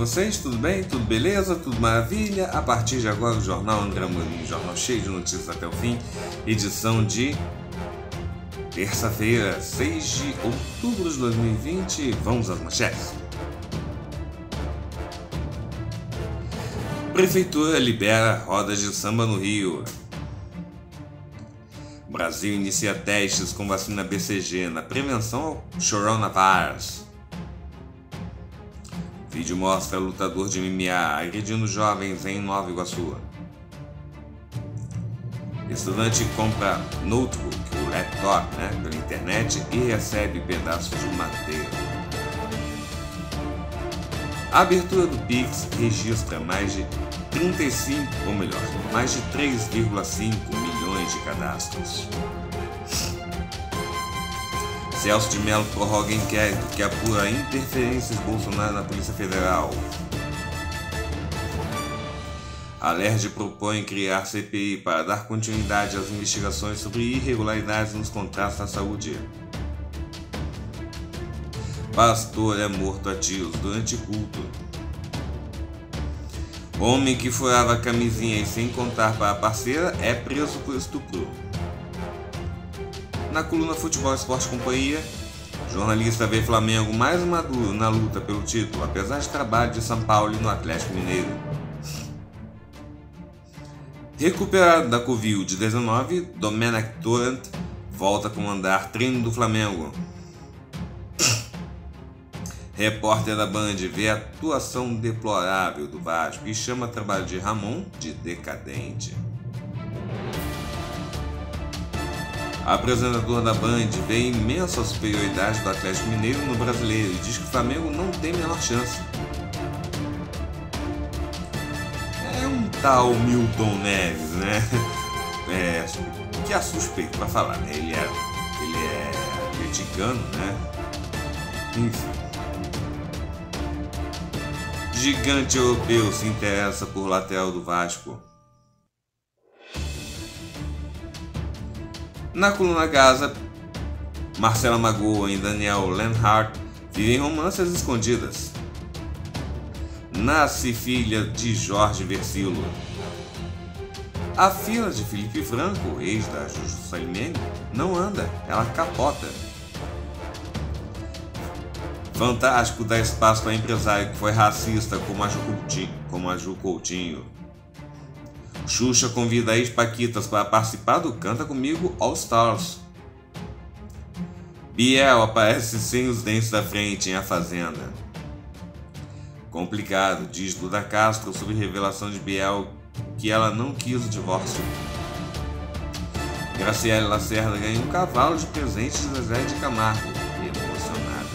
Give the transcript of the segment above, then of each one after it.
vocês? Tudo bem? Tudo beleza? Tudo maravilha? A partir de agora, o Jornal Mourinho, jornal cheio de notícias até o fim, edição de terça-feira, 6 de outubro de 2020. Vamos às manchetes. Prefeitura libera rodas de samba no Rio. Brasil inicia testes com vacina BCG na prevenção ao coronavírus vídeo mostra lutador de MMA agredindo jovens em Nova Iguaçu. Estudante compra notebook, o laptop, né, pela internet e recebe pedaços de madeira. A abertura do Pix registra mais de 35, ou melhor, mais de 3,5 milhões de cadastros. Celso de Mello prorroga inquérito que apura interferências Bolsonaro na Polícia Federal. A propõe criar CPI para dar continuidade às investigações sobre irregularidades nos contratos da saúde. Pastor é morto a tiros durante culto. Homem que furava camisinha e sem contar para a parceira é preso por estupro na coluna Futebol Esporte Companhia. Jornalista vê Flamengo mais maduro na luta pelo título, apesar de trabalho de São Paulo no Atlético Mineiro. Recuperado da Covid-19, Domenic Torrent volta a comandar treino do Flamengo. Repórter da Band vê a atuação deplorável do Vasco e chama o trabalho de Ramon de decadente. A apresentador da Band vê imensa superioridade do Atlético Mineiro no brasileiro e diz que o Flamengo não tem menor chance. É um tal Milton Neves, né? É, que é suspeito para falar, né? Ele é, ele é atleticano, né? Enfim. Gigante europeu se interessa por lateral do Vasco. Na coluna Gaza, Marcela Magoa e Daniel Lenhart vivem romances escondidas. Nasce filha de Jorge Versilo. A fila de Felipe Franco, ex da Juju Salimene, não anda, ela capota. Fantástico dá espaço para empresário que foi racista como a Ju Coutinho. Como a Ju Coutinho. Xuxa convida ex-paquitas para participar do Canta Comigo All Stars. Biel aparece sem os dentes da frente em A Fazenda. Complicado, diz Duda Castro sobre revelação de Biel que ela não quis o divórcio. Graciele Lacerda ganha um cavalo de presente de Zezé de Camargo. Emocionada.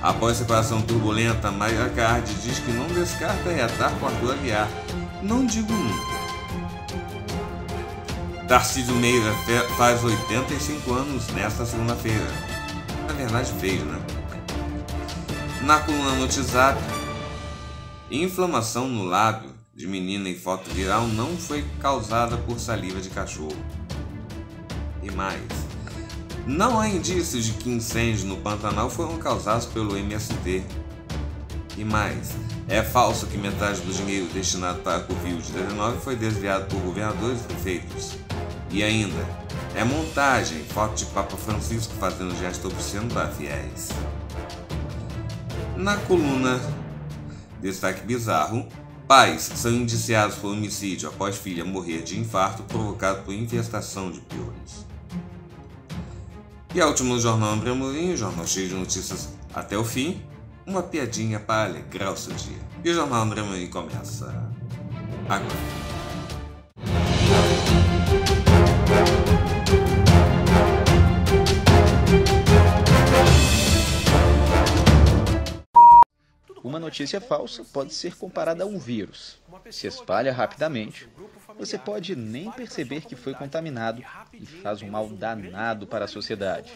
Após separação turbulenta, Maria Card diz que não descarta reatar com Arthur Aguiar não digo nunca. Tarcísio Meira faz 85 anos nesta segunda-feira. Na verdade, fez, né? Na coluna notizada, inflamação no lábio de menina em foto viral não foi causada por saliva de cachorro. E mais, não há indícios de que incêndios no Pantanal foram causados pelo MST. E mais, é falso que metade do dinheiro destinado para a Covid-19 foi desviado por governadores e prefeitos. E ainda, é montagem, foto de Papa Francisco fazendo gesto obsceno para fiéis. Na coluna Destaque Bizarro, pais são indiciados por homicídio após filha morrer de infarto provocado por infestação de piolhos. E a última do Jornal Amorim, jornal cheio de notícias até o fim, uma piadinha para alegrar o seu dia. E o Jornal André Manin começa agora. Uma notícia falsa pode ser comparada a um vírus. Se espalha rapidamente. Você pode nem perceber que foi contaminado e faz um mal danado para a sociedade.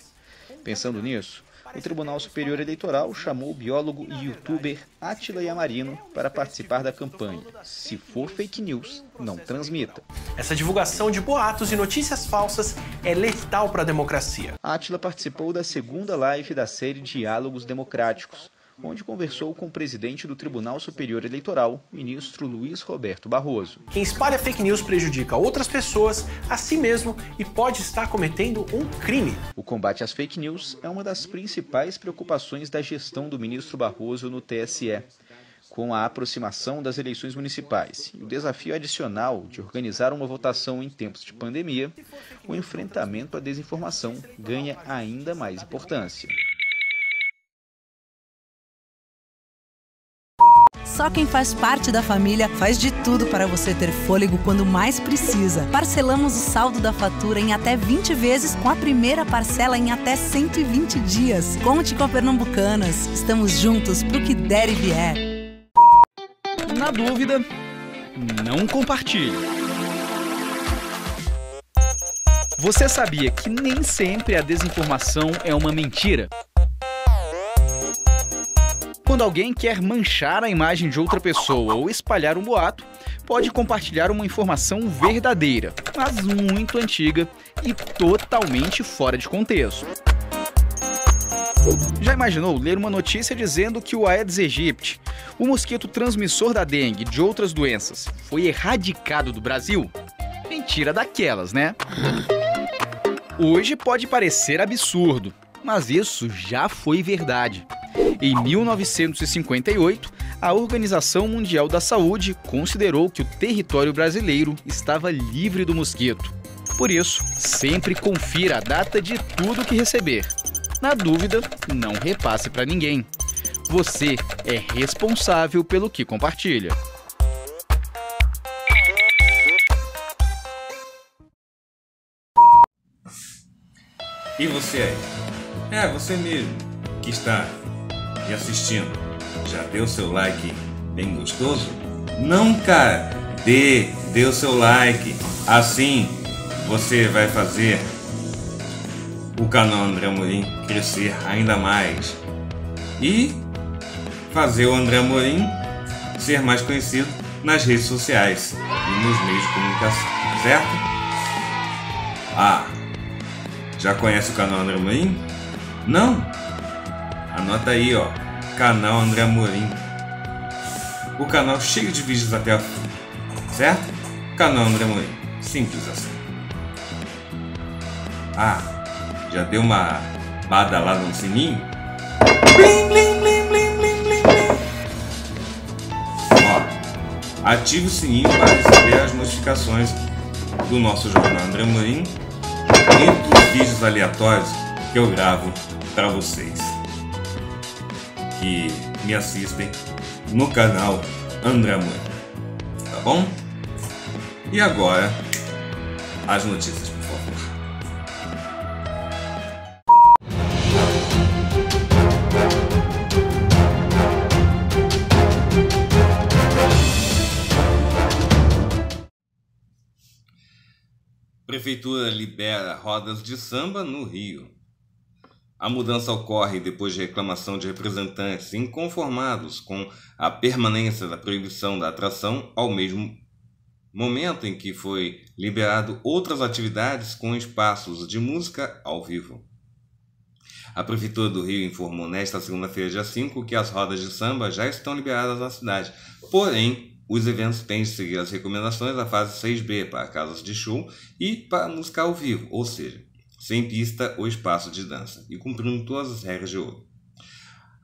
Pensando nisso, o Tribunal Superior Eleitoral chamou o biólogo e youtuber Atila Yamarino para participar da campanha. Se for fake news, não transmita. Essa divulgação de boatos e notícias falsas é letal para a democracia. Atila participou da segunda live da série Diálogos Democráticos, onde conversou com o presidente do Tribunal Superior Eleitoral, ministro Luiz Roberto Barroso. Quem espalha fake news prejudica outras pessoas, a si mesmo e pode estar cometendo um crime. O combate às fake news é uma das principais preocupações da gestão do ministro Barroso no TSE. Com a aproximação das eleições municipais e o desafio adicional de organizar uma votação em tempos de pandemia, o enfrentamento à desinformação ganha ainda mais importância. Só quem faz parte da família faz de tudo para você ter fôlego quando mais precisa. Parcelamos o saldo da fatura em até 20 vezes, com a primeira parcela em até 120 dias. Conte com a Pernambucanas. Estamos juntos pro que der e vier. Na dúvida, não compartilhe. Você sabia que nem sempre a desinformação é uma mentira? Quando alguém quer manchar a imagem de outra pessoa ou espalhar um boato, pode compartilhar uma informação verdadeira, mas muito antiga e totalmente fora de contexto. Já imaginou ler uma notícia dizendo que o Aedes aegypti, o mosquito transmissor da dengue e de outras doenças, foi erradicado do Brasil? Mentira daquelas, né? Hoje pode parecer absurdo, mas isso já foi verdade. Em 1958, a Organização Mundial da Saúde considerou que o território brasileiro estava livre do mosquito. Por isso, sempre confira a data de tudo que receber. Na dúvida, não repasse para ninguém. Você é responsável pelo que compartilha. E você aí? É, você mesmo que está e assistindo, já deu seu like bem gostoso? Não, cara! Dê, dê o seu like. Assim você vai fazer o canal André Morim crescer ainda mais. E fazer o André Morim ser mais conhecido nas redes sociais e nos meios de comunicação, certo? Ah, já conhece o canal André Morim? Não? Anota aí, ó. Canal André Amorim. O canal cheio de vídeos até a fim. Certo? Canal André Amorim. Simples assim. Ah, já deu uma badalada no sininho? Bling, bling, bling, bling, bling, bling, bling. Ó, ative o sininho para receber as notificações do nosso jornal André Amorim e dos vídeos aleatórios que eu gravo para vocês que me assistem no canal Andramur, tá bom? E agora, as notícias, por favor. Prefeitura libera rodas de samba no Rio. A mudança ocorre depois de reclamação de representantes inconformados com a permanência da proibição da atração, ao mesmo momento em que foi liberado outras atividades com espaços de música ao vivo. A Prefeitura do Rio informou nesta segunda-feira, dia 5, que as rodas de samba já estão liberadas na cidade, porém, os eventos têm de seguir as recomendações da fase 6B para casas de show e para música ao vivo, ou seja, sem pista ou espaço de dança, e cumprindo todas as regras de ouro.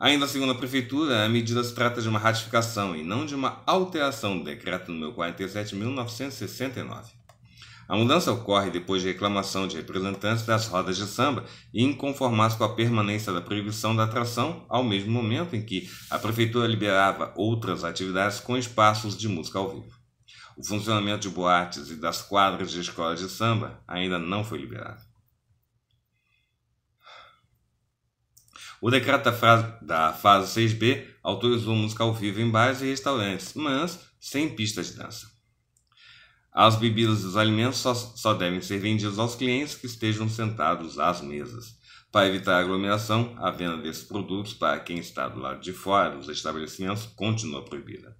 Ainda segundo a Prefeitura, a medida se trata de uma ratificação e não de uma alteração do decreto número 47.969. A mudança ocorre depois de reclamação de representantes das rodas de samba e inconformados com a permanência da proibição da atração, ao mesmo momento em que a Prefeitura liberava outras atividades com espaços de música ao vivo. O funcionamento de boates e das quadras de escolas de samba ainda não foi liberado. O decreto da, fase 6B autorizou música ao vivo em bares e restaurantes, mas sem pistas de dança. As bebidas e os alimentos só, só devem ser vendidos aos clientes que estejam sentados às mesas. Para evitar a aglomeração, a venda desses produtos para quem está do lado de fora dos estabelecimentos continua proibida.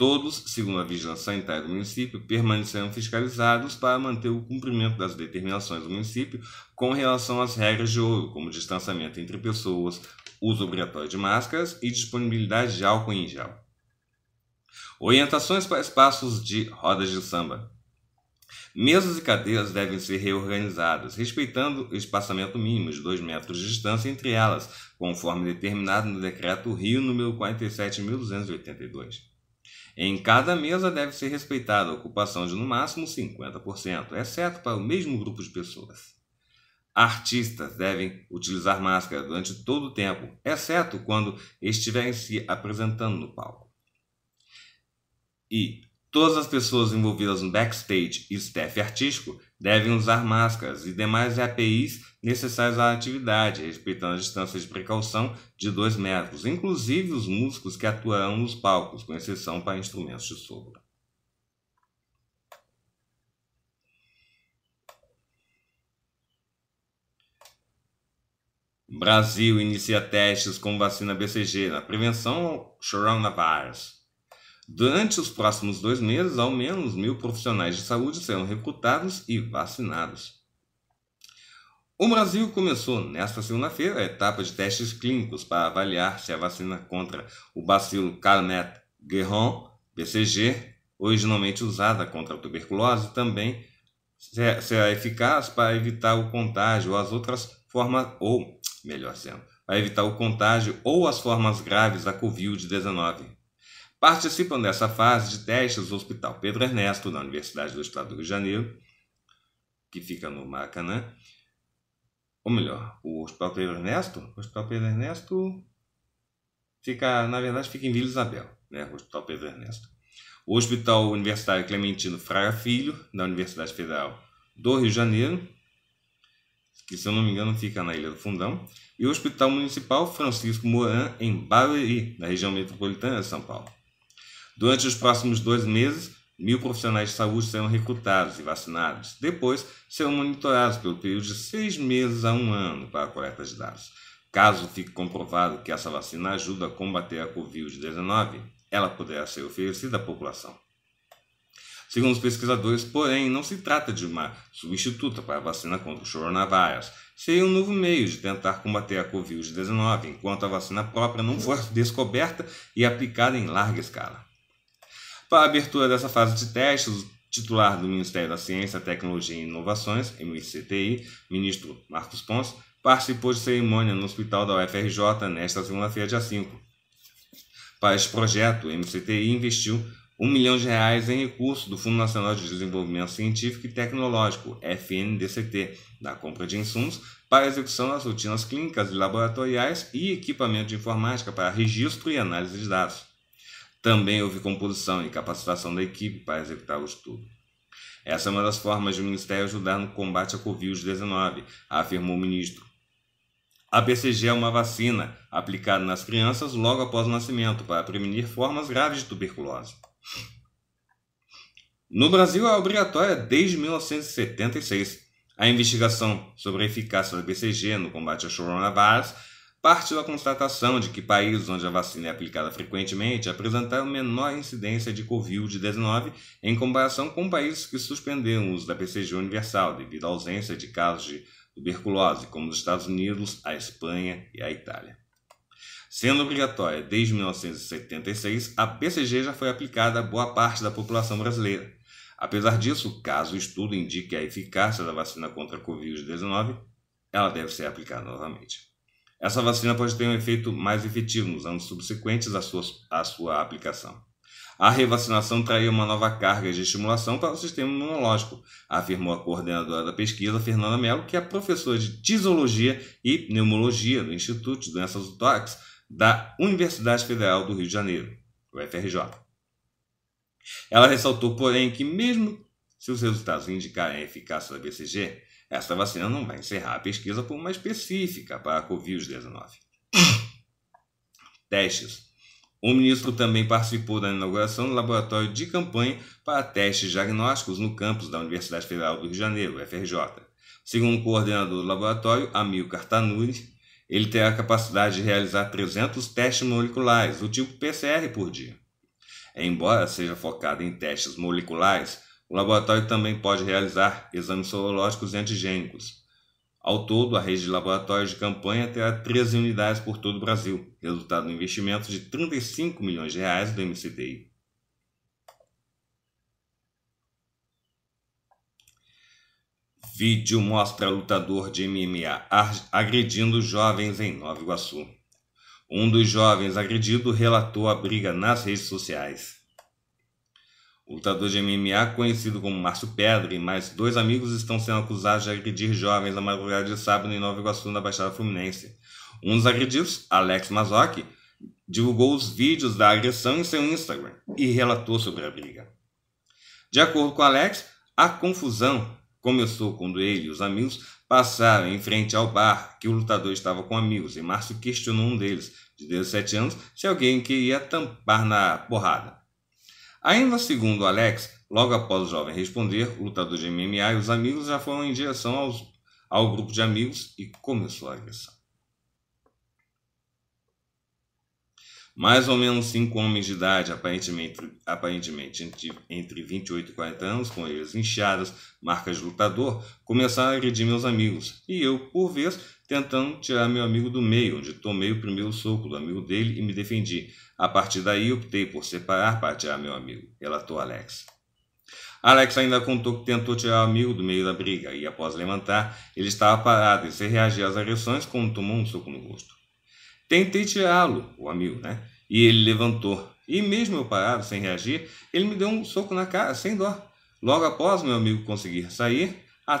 Todos, segundo a Vigilância Sanitária do município, permanecerão fiscalizados para manter o cumprimento das determinações do município com relação às regras de ouro, como distanciamento entre pessoas, uso obrigatório de máscaras e disponibilidade de álcool em gel. Orientações para espaços de rodas de samba. Mesas e cadeiras devem ser reorganizadas, respeitando o espaçamento mínimo de 2 metros de distância entre elas, conforme determinado no decreto Rio nº 47.282. Em cada mesa deve ser respeitada a ocupação de no máximo 50%, exceto para o mesmo grupo de pessoas. Artistas devem utilizar máscara durante todo o tempo, exceto quando estiverem se apresentando no palco. E todas as pessoas envolvidas no backstage e staff artístico devem usar máscaras e demais EPIs necessários à atividade, respeitando a distância de precaução de 2 metros, inclusive os músicos que atuarão nos palcos, com exceção para instrumentos de sopro. Brasil inicia testes com vacina BCG na prevenção ao coronavirus. Durante os próximos dois meses, ao menos mil profissionais de saúde serão recrutados e vacinados. O Brasil começou nesta segunda-feira a etapa de testes clínicos para avaliar se a vacina contra o bacilo calmette Guerron, BCG, originalmente usada contra a tuberculose, também será eficaz para evitar o contágio ou as outras formas, ou melhor dizendo, para evitar o contágio ou as formas graves da Covid-19. Participam dessa fase de testes o Hospital Pedro Ernesto, na Universidade do Estado do Rio de Janeiro, que fica no Macanã. Ou melhor, o Hospital Pedro Ernesto? O Hospital Pedro Ernesto fica, na verdade, fica em Vila Isabel, né? O Hospital Pedro Ernesto. O Hospital Universitário Clementino Fraga Filho, da Universidade Federal do Rio de Janeiro, que, se eu não me engano, fica na Ilha do Fundão, e o Hospital Municipal Francisco Moran, em Barueri, na região metropolitana de São Paulo. Durante os próximos dois meses, mil profissionais de saúde serão recrutados e vacinados. Depois, serão monitorados pelo período de seis meses a um ano para a coleta de dados. Caso fique comprovado que essa vacina ajuda a combater a Covid-19, ela poderá ser oferecida à população. Segundo os pesquisadores, porém, não se trata de uma substituta para a vacina contra o coronavírus. Seria um novo meio de tentar combater a Covid-19, enquanto a vacina própria não for descoberta e aplicada em larga escala. Para a abertura dessa fase de testes, o titular do Ministério da Ciência, Tecnologia e Inovações, MCTI, ministro Marcos Pontes, participou de cerimônia no Hospital da UFRJ nesta segunda-feira, dia 5. Para este projeto, o MCTI investiu um milhão de reais em recursos do Fundo Nacional de Desenvolvimento Científico e Tecnológico, FNDCT, na compra de insumos para execução das rotinas clínicas e laboratoriais e equipamento de informática para registro e análise de dados. Também houve composição e capacitação da equipe para executar o estudo. Essa é uma das formas de o Ministério ajudar no combate à Covid-19, afirmou o ministro. A BCG é uma vacina aplicada nas crianças logo após o nascimento para prevenir formas graves de tuberculose. No Brasil, é obrigatória desde 1976. A investigação sobre a eficácia da BCG no combate ao coronavírus parte da constatação de que países onde a vacina é aplicada frequentemente apresentaram menor incidência de Covid-19 em comparação com países que suspenderam o uso da PCG universal devido à ausência de casos de tuberculose, como os Estados Unidos, a Espanha e a Itália. Sendo obrigatória desde 1976, a PCG já foi aplicada a boa parte da população brasileira. Apesar disso, caso o estudo indique a eficácia da vacina contra a Covid-19, ela deve ser aplicada novamente. Essa vacina pode ter um efeito mais efetivo nos anos subsequentes à sua, à sua aplicação. A revacinação traria uma nova carga de estimulação para o sistema imunológico, afirmou a coordenadora da pesquisa, Fernanda Mello, que é professora de tisologia e pneumologia do Instituto de Doenças do da Universidade Federal do Rio de Janeiro, UFRJ. Ela ressaltou, porém, que mesmo se os resultados indicarem a eficácia da BCG, esta vacina não vai encerrar a pesquisa por uma específica para a Covid-19. Testes. O ministro também participou da inauguração do laboratório de campanha para testes diagnósticos no campus da Universidade Federal do Rio de Janeiro, FRJ. Segundo o coordenador do laboratório, Amilcar Tanuri, ele terá a capacidade de realizar 300 testes moleculares, do tipo PCR, por dia. Embora seja focado em testes moleculares, o laboratório também pode realizar exames sorológicos e antigênicos. Ao todo, a rede de laboratórios de campanha terá 13 unidades por todo o Brasil, resultado um investimento de 35 milhões de reais do MCTI. Vídeo mostra lutador de MMA agredindo jovens em Nova Iguaçu. Um dos jovens agredido relatou a briga nas redes sociais. O lutador de MMA, conhecido como Márcio Pedre, e mais dois amigos estão sendo acusados de agredir jovens na madrugada de sábado em Nova Iguaçu, na Baixada Fluminense. Um dos agredidos, Alex Mazocchi, divulgou os vídeos da agressão em seu Instagram e relatou sobre a briga. De acordo com Alex, a confusão começou quando ele e os amigos passaram em frente ao bar que o lutador estava com amigos e Márcio questionou um deles, de 17 anos, se alguém queria tampar na porrada. Ainda segundo Alex, logo após o jovem responder, o lutador de MMA e os amigos já foram em direção aos, ao grupo de amigos e começou a agressão. Mais ou menos cinco homens de idade, aparentemente, aparentemente entre, entre 28 e 40 anos, com elas inchadas, marcas de lutador, começaram a agredir meus amigos. E eu, por vez, tentando tirar meu amigo do meio, onde tomei o primeiro soco do amigo dele e me defendi. A partir daí, optei por separar para tirar meu amigo, relatou Alex. Alex ainda contou que tentou tirar o amigo do meio da briga e, após levantar, ele estava parado e sem reagir às agressões quando tomou um soco no rosto. Tentei tirá-lo, o amigo, né? E ele levantou. E mesmo eu parado, sem reagir, ele me deu um soco na cara, sem dó. Logo após meu amigo conseguir sair, a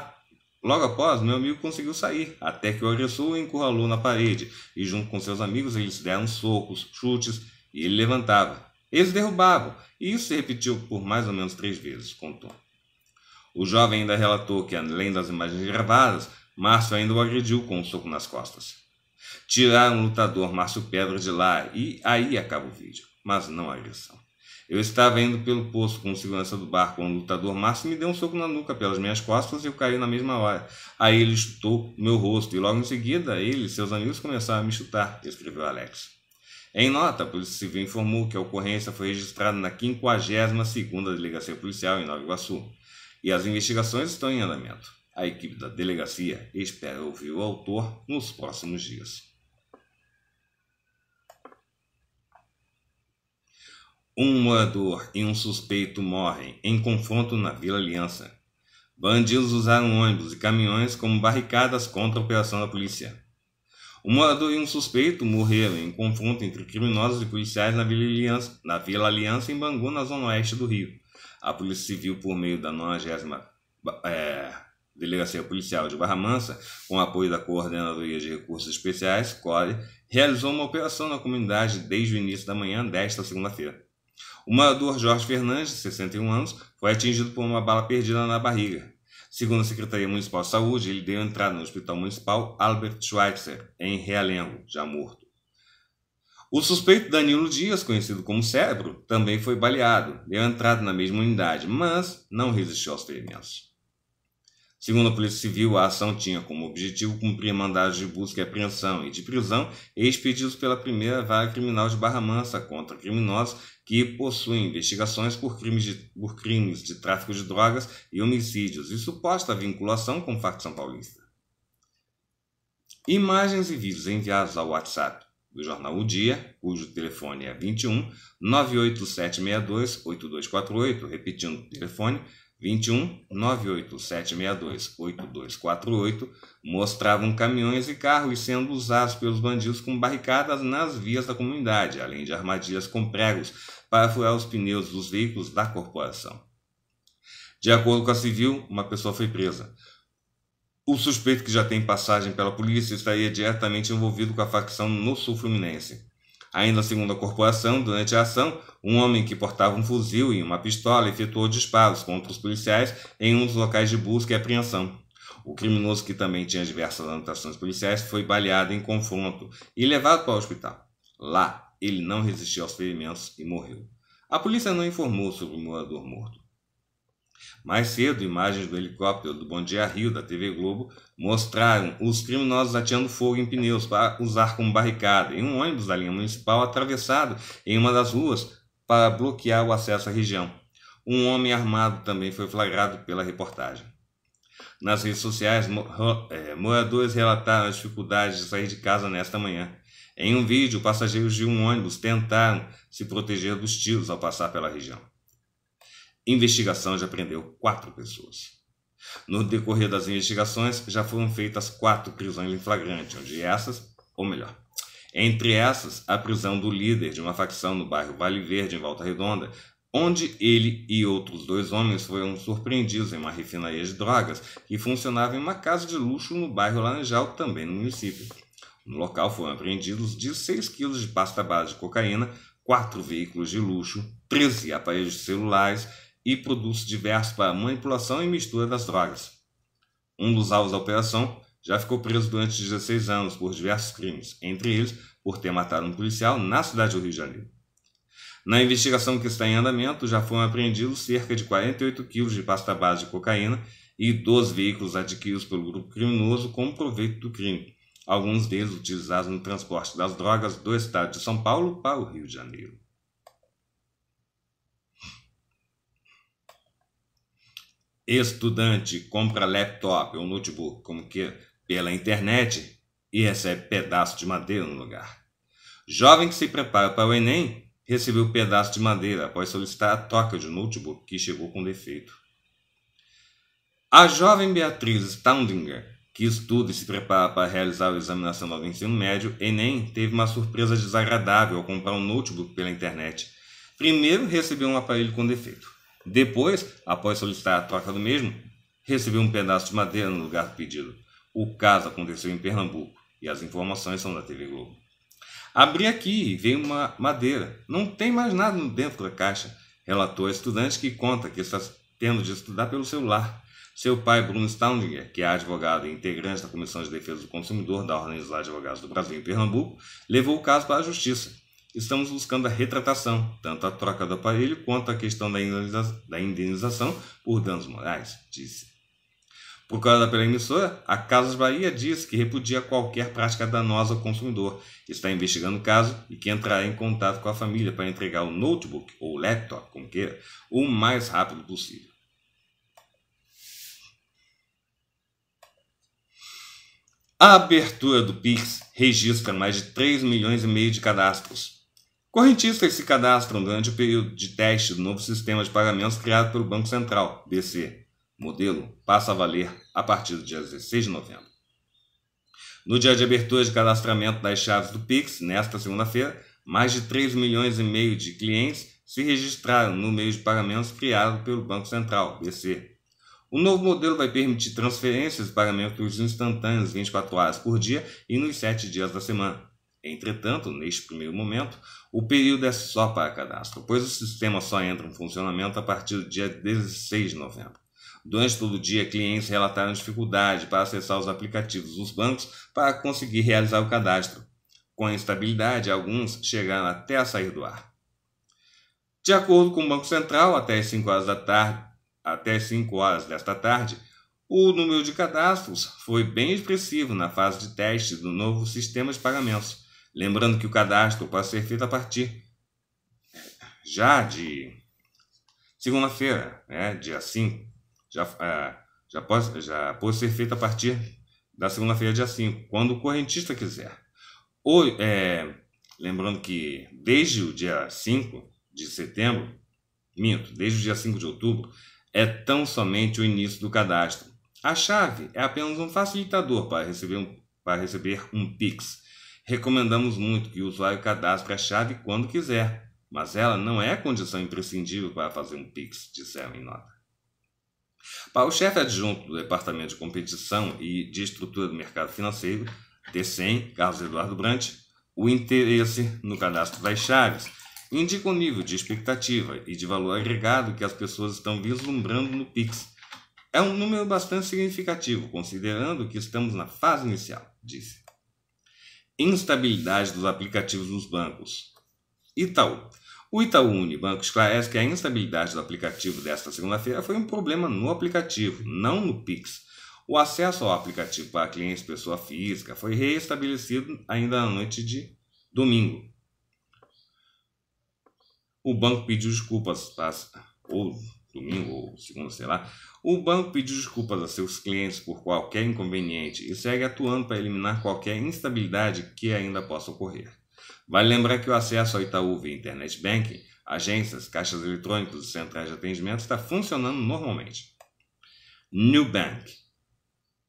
Logo após, meu amigo conseguiu sair, até que o agressor o encurralou na parede, e junto com seus amigos eles deram socos, chutes, e ele levantava. Eles derrubavam, e isso se repetiu por mais ou menos três vezes, contou. O jovem ainda relatou que, além das imagens gravadas, Márcio ainda o agrediu com um soco nas costas. Tiraram o lutador Márcio pedro de lá, e aí acaba o vídeo, mas não a agressão. Eu estava indo pelo poço com segurança do barco um lutador Márcio me deu um soco na nuca pelas minhas costas e eu caí na mesma hora. Aí ele chutou meu rosto e logo em seguida ele e seus amigos começaram a me chutar, escreveu Alex. Em nota, a Polícia Civil informou que a ocorrência foi registrada na 52ª Delegacia Policial em Nova Iguaçu e as investigações estão em andamento. A equipe da delegacia espera ouvir o autor nos próximos dias. Um morador e um suspeito morrem em confronto na Vila Aliança. Bandidos usaram ônibus e caminhões como barricadas contra a operação da polícia. Um morador e um suspeito morreram em confronto entre criminosos e policiais na Vila Aliança, na Vila Aliança em Bangu, na zona oeste do Rio. A Polícia Civil, por meio da 90 é, Delegacia Policial de Barra Mansa, com apoio da Coordenadoria de Recursos Especiais, CORE, realizou uma operação na comunidade desde o início da manhã desta segunda-feira. O morador Jorge Fernandes, de 61 anos, foi atingido por uma bala perdida na barriga. Segundo a Secretaria Municipal de Saúde, ele deu entrada no Hospital Municipal Albert Schweitzer, em Realengo, já morto. O suspeito Danilo Dias, conhecido como Cérebro, também foi baleado, deu entrada na mesma unidade, mas não resistiu aos ferimentos. Segundo a Polícia Civil, a ação tinha como objetivo cumprir mandados de busca e apreensão e de prisão expedidos pela primeira vara criminal de Barra Mansa contra criminosos que possuem investigações por crimes de, por crimes de tráfico de drogas e homicídios e suposta vinculação com o facção paulista. Imagens e vídeos enviados ao WhatsApp do jornal O Dia, cujo telefone é 21 98762 8248, repetindo o telefone 21 98762 8248, mostravam caminhões e carros sendo usados pelos bandidos com barricadas nas vias da comunidade, além de armadilhas com pregos para furar os pneus dos veículos da corporação. De acordo com a civil, uma pessoa foi presa. O suspeito, que já tem passagem pela polícia, estaria diretamente envolvido com a facção no sul fluminense. Ainda segundo a corporação, durante a ação, um homem que portava um fuzil e uma pistola efetuou disparos contra os policiais em um dos locais de busca e apreensão. O criminoso, que também tinha diversas anotações policiais, foi baleado em confronto e levado para o hospital. Lá, ele não resistiu aos ferimentos e morreu. A polícia não informou sobre o morador morto. Mais cedo, imagens do helicóptero do Bom Dia Rio da TV Globo mostraram os criminosos atirando fogo em pneus para usar como barricada em um ônibus da linha municipal atravessado em uma das ruas para bloquear o acesso à região. Um homem armado também foi flagrado pela reportagem. Nas redes sociais, eh, moradores relataram as dificuldades de sair de casa nesta manhã. Em um vídeo, passageiros de um ônibus tentaram se proteger dos tiros ao passar pela região. Investigação já prendeu quatro pessoas. No decorrer das investigações, já foram feitas quatro prisões em flagrante, onde essas, ou melhor, entre essas, a prisão do líder de uma facção no bairro Vale Verde, em Volta Redonda, onde ele e outros dois homens foram surpreendidos em uma refinaria de drogas que funcionava em uma casa de luxo no bairro Laranjal, também no município. No local foram apreendidos 16 quilos de pasta base de cocaína, quatro veículos de luxo, 13 aparelhos celulares e produtos diversos para manipulação e mistura das drogas. Um dos alvos da operação já ficou preso durante 16 anos por diversos crimes, entre eles por ter matado um policial na cidade do Rio de Janeiro. Na investigação que está em andamento, já foram apreendidos cerca de 48 quilos de pasta base de cocaína e 12 veículos adquiridos pelo grupo criminoso como proveito do crime, alguns deles utilizados no transporte das drogas do estado de São Paulo para o Rio de Janeiro. Estudante compra laptop ou notebook como que pela internet e recebe pedaço de madeira no lugar. Jovem que se prepara para o Enem recebeu pedaço de madeira após solicitar a troca de notebook que chegou com defeito. A jovem Beatriz Staundinger que estuda e se prepara para realizar o Exame Nacional do Ensino Médio, Enem teve uma surpresa desagradável ao comprar um notebook pela internet. Primeiro, recebeu um aparelho com defeito. Depois, após solicitar a troca do mesmo, recebeu um pedaço de madeira no lugar do pedido. O caso aconteceu em Pernambuco e as informações são da TV Globo. Abri aqui e veio uma madeira. Não tem mais nada dentro da caixa, relatou a estudante que conta que está tendo de estudar pelo celular. Seu pai, Bruno Staudinger, que é advogado e integrante da Comissão de Defesa do Consumidor da Ordem dos Advogados do Brasil em Pernambuco, levou o caso para a Justiça. Estamos buscando a retratação, tanto a troca do aparelho quanto a questão da indenização por danos morais, disse. Procurada pela emissora, a Casas Bahia diz que repudia qualquer prática danosa ao consumidor, está investigando o caso e que entrará em contato com a família para entregar o notebook ou laptop, como queira, o mais rápido possível. A abertura do Pix registra mais de 3 milhões e meio de cadastros. Correntistas se cadastram durante o período de teste do novo sistema de pagamentos criado pelo Banco Central, BC. Modelo passa a valer a partir do dia 16 de novembro. No dia de abertura de cadastramento das chaves do Pix, nesta segunda-feira, mais de 3 milhões e meio de clientes se registraram no meio de pagamentos criado pelo Banco Central, BC. O novo modelo vai permitir transferências e pagamentos instantâneos 24 horas por dia e nos 7 dias da semana. Entretanto, neste primeiro momento, o período é só para cadastro, pois o sistema só entra em funcionamento a partir do dia 16 de novembro. Durante todo o dia, clientes relataram dificuldade para acessar os aplicativos dos bancos para conseguir realizar o cadastro. Com a instabilidade, alguns chegaram até a sair do ar. De acordo com o Banco Central, até as 5 horas da tarde até 5 horas desta tarde, o número de cadastros foi bem expressivo na fase de teste do novo sistema de pagamentos. Lembrando que o cadastro pode ser feito a partir eh, já de segunda-feira, né, dia 5. Já, eh, já, pode, já pode ser feito a partir da segunda-feira, dia 5, quando o correntista quiser. Ou, é, eh, lembrando que desde o dia 5 de setembro, minto, desde o dia 5 de outubro, é tão somente o início do cadastro. A chave é apenas um facilitador para receber um, para receber um Pix. Recomendamos muito que o usuário cadastre a chave quando quiser, mas ela não é condição imprescindível para fazer um Pix, disseram em nota. Para o chefe adjunto do Departamento de Competição e de Estrutura do Mercado Financeiro, TCEM, Carlos Eduardo Brant, o interesse no cadastro das chaves indica o nível de expectativa e de valor agregado que as pessoas estão vislumbrando no Pix. É um número bastante significativo, considerando que estamos na fase inicial, disse. Instabilidade dos aplicativos nos bancos. Itaú. O Itaú Unibanco esclarece que a instabilidade do aplicativo desta segunda-feira foi um problema no aplicativo, não no Pix. O acesso ao aplicativo para clientes pessoa física foi reestabelecido ainda na noite de domingo. O banco pediu desculpas às, tá? ou domingo ou segunda, sei lá. O banco pediu desculpas a seus clientes por qualquer inconveniente e segue atuando para eliminar qualquer instabilidade que ainda possa ocorrer. Vale lembrar que o acesso ao Itaú via Internet Banking, agências, caixas eletrônicos e centrais de atendimento está funcionando normalmente. New Bank.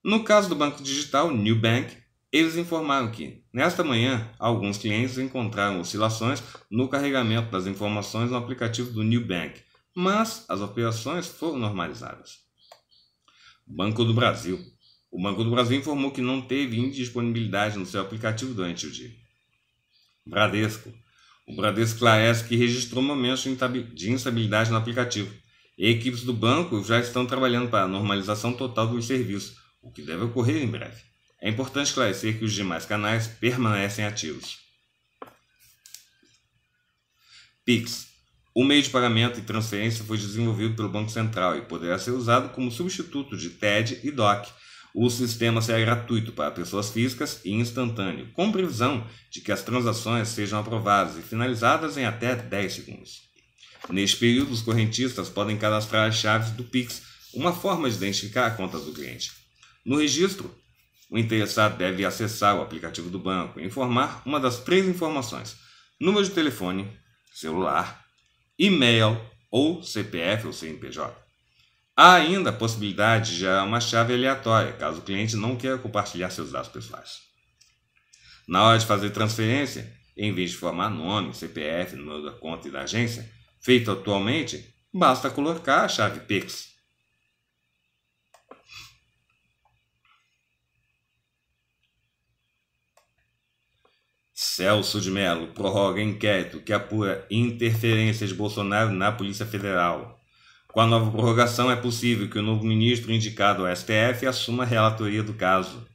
No caso do banco digital New Bank eles informaram que, nesta manhã, alguns clientes encontraram oscilações no carregamento das informações no aplicativo do Bank, mas as operações foram normalizadas. Banco do Brasil. O Banco do Brasil informou que não teve indisponibilidade no seu aplicativo durante o dia. Bradesco. O Bradesco esclarece que registrou momentos de instabilidade no aplicativo. Equipes do banco já estão trabalhando para a normalização total dos serviços, o que deve ocorrer em breve. É importante esclarecer que os demais canais permanecem ativos. Pix. O meio de pagamento e transferência foi desenvolvido pelo Banco Central e poderá ser usado como substituto de TED e DOC. O sistema será gratuito para pessoas físicas e instantâneo, com previsão de que as transações sejam aprovadas e finalizadas em até 10 segundos. Neste período, os correntistas podem cadastrar as chaves do Pix, uma forma de identificar a conta do cliente. No registro, o interessado deve acessar o aplicativo do banco e informar uma das três informações: número de telefone, celular, e-mail ou CPF ou CNPJ. Há ainda a possibilidade de gerar uma chave aleatória, caso o cliente não queira compartilhar seus dados pessoais. Na hora de fazer transferência, em vez de formar nome, CPF, número da conta e da agência, feito atualmente, basta colocar a chave PIX Celso de Mello prorroga inquérito que apura interferência de Bolsonaro na Polícia Federal. Com a nova prorrogação, é possível que o novo ministro indicado ao STF assuma a relatoria do caso.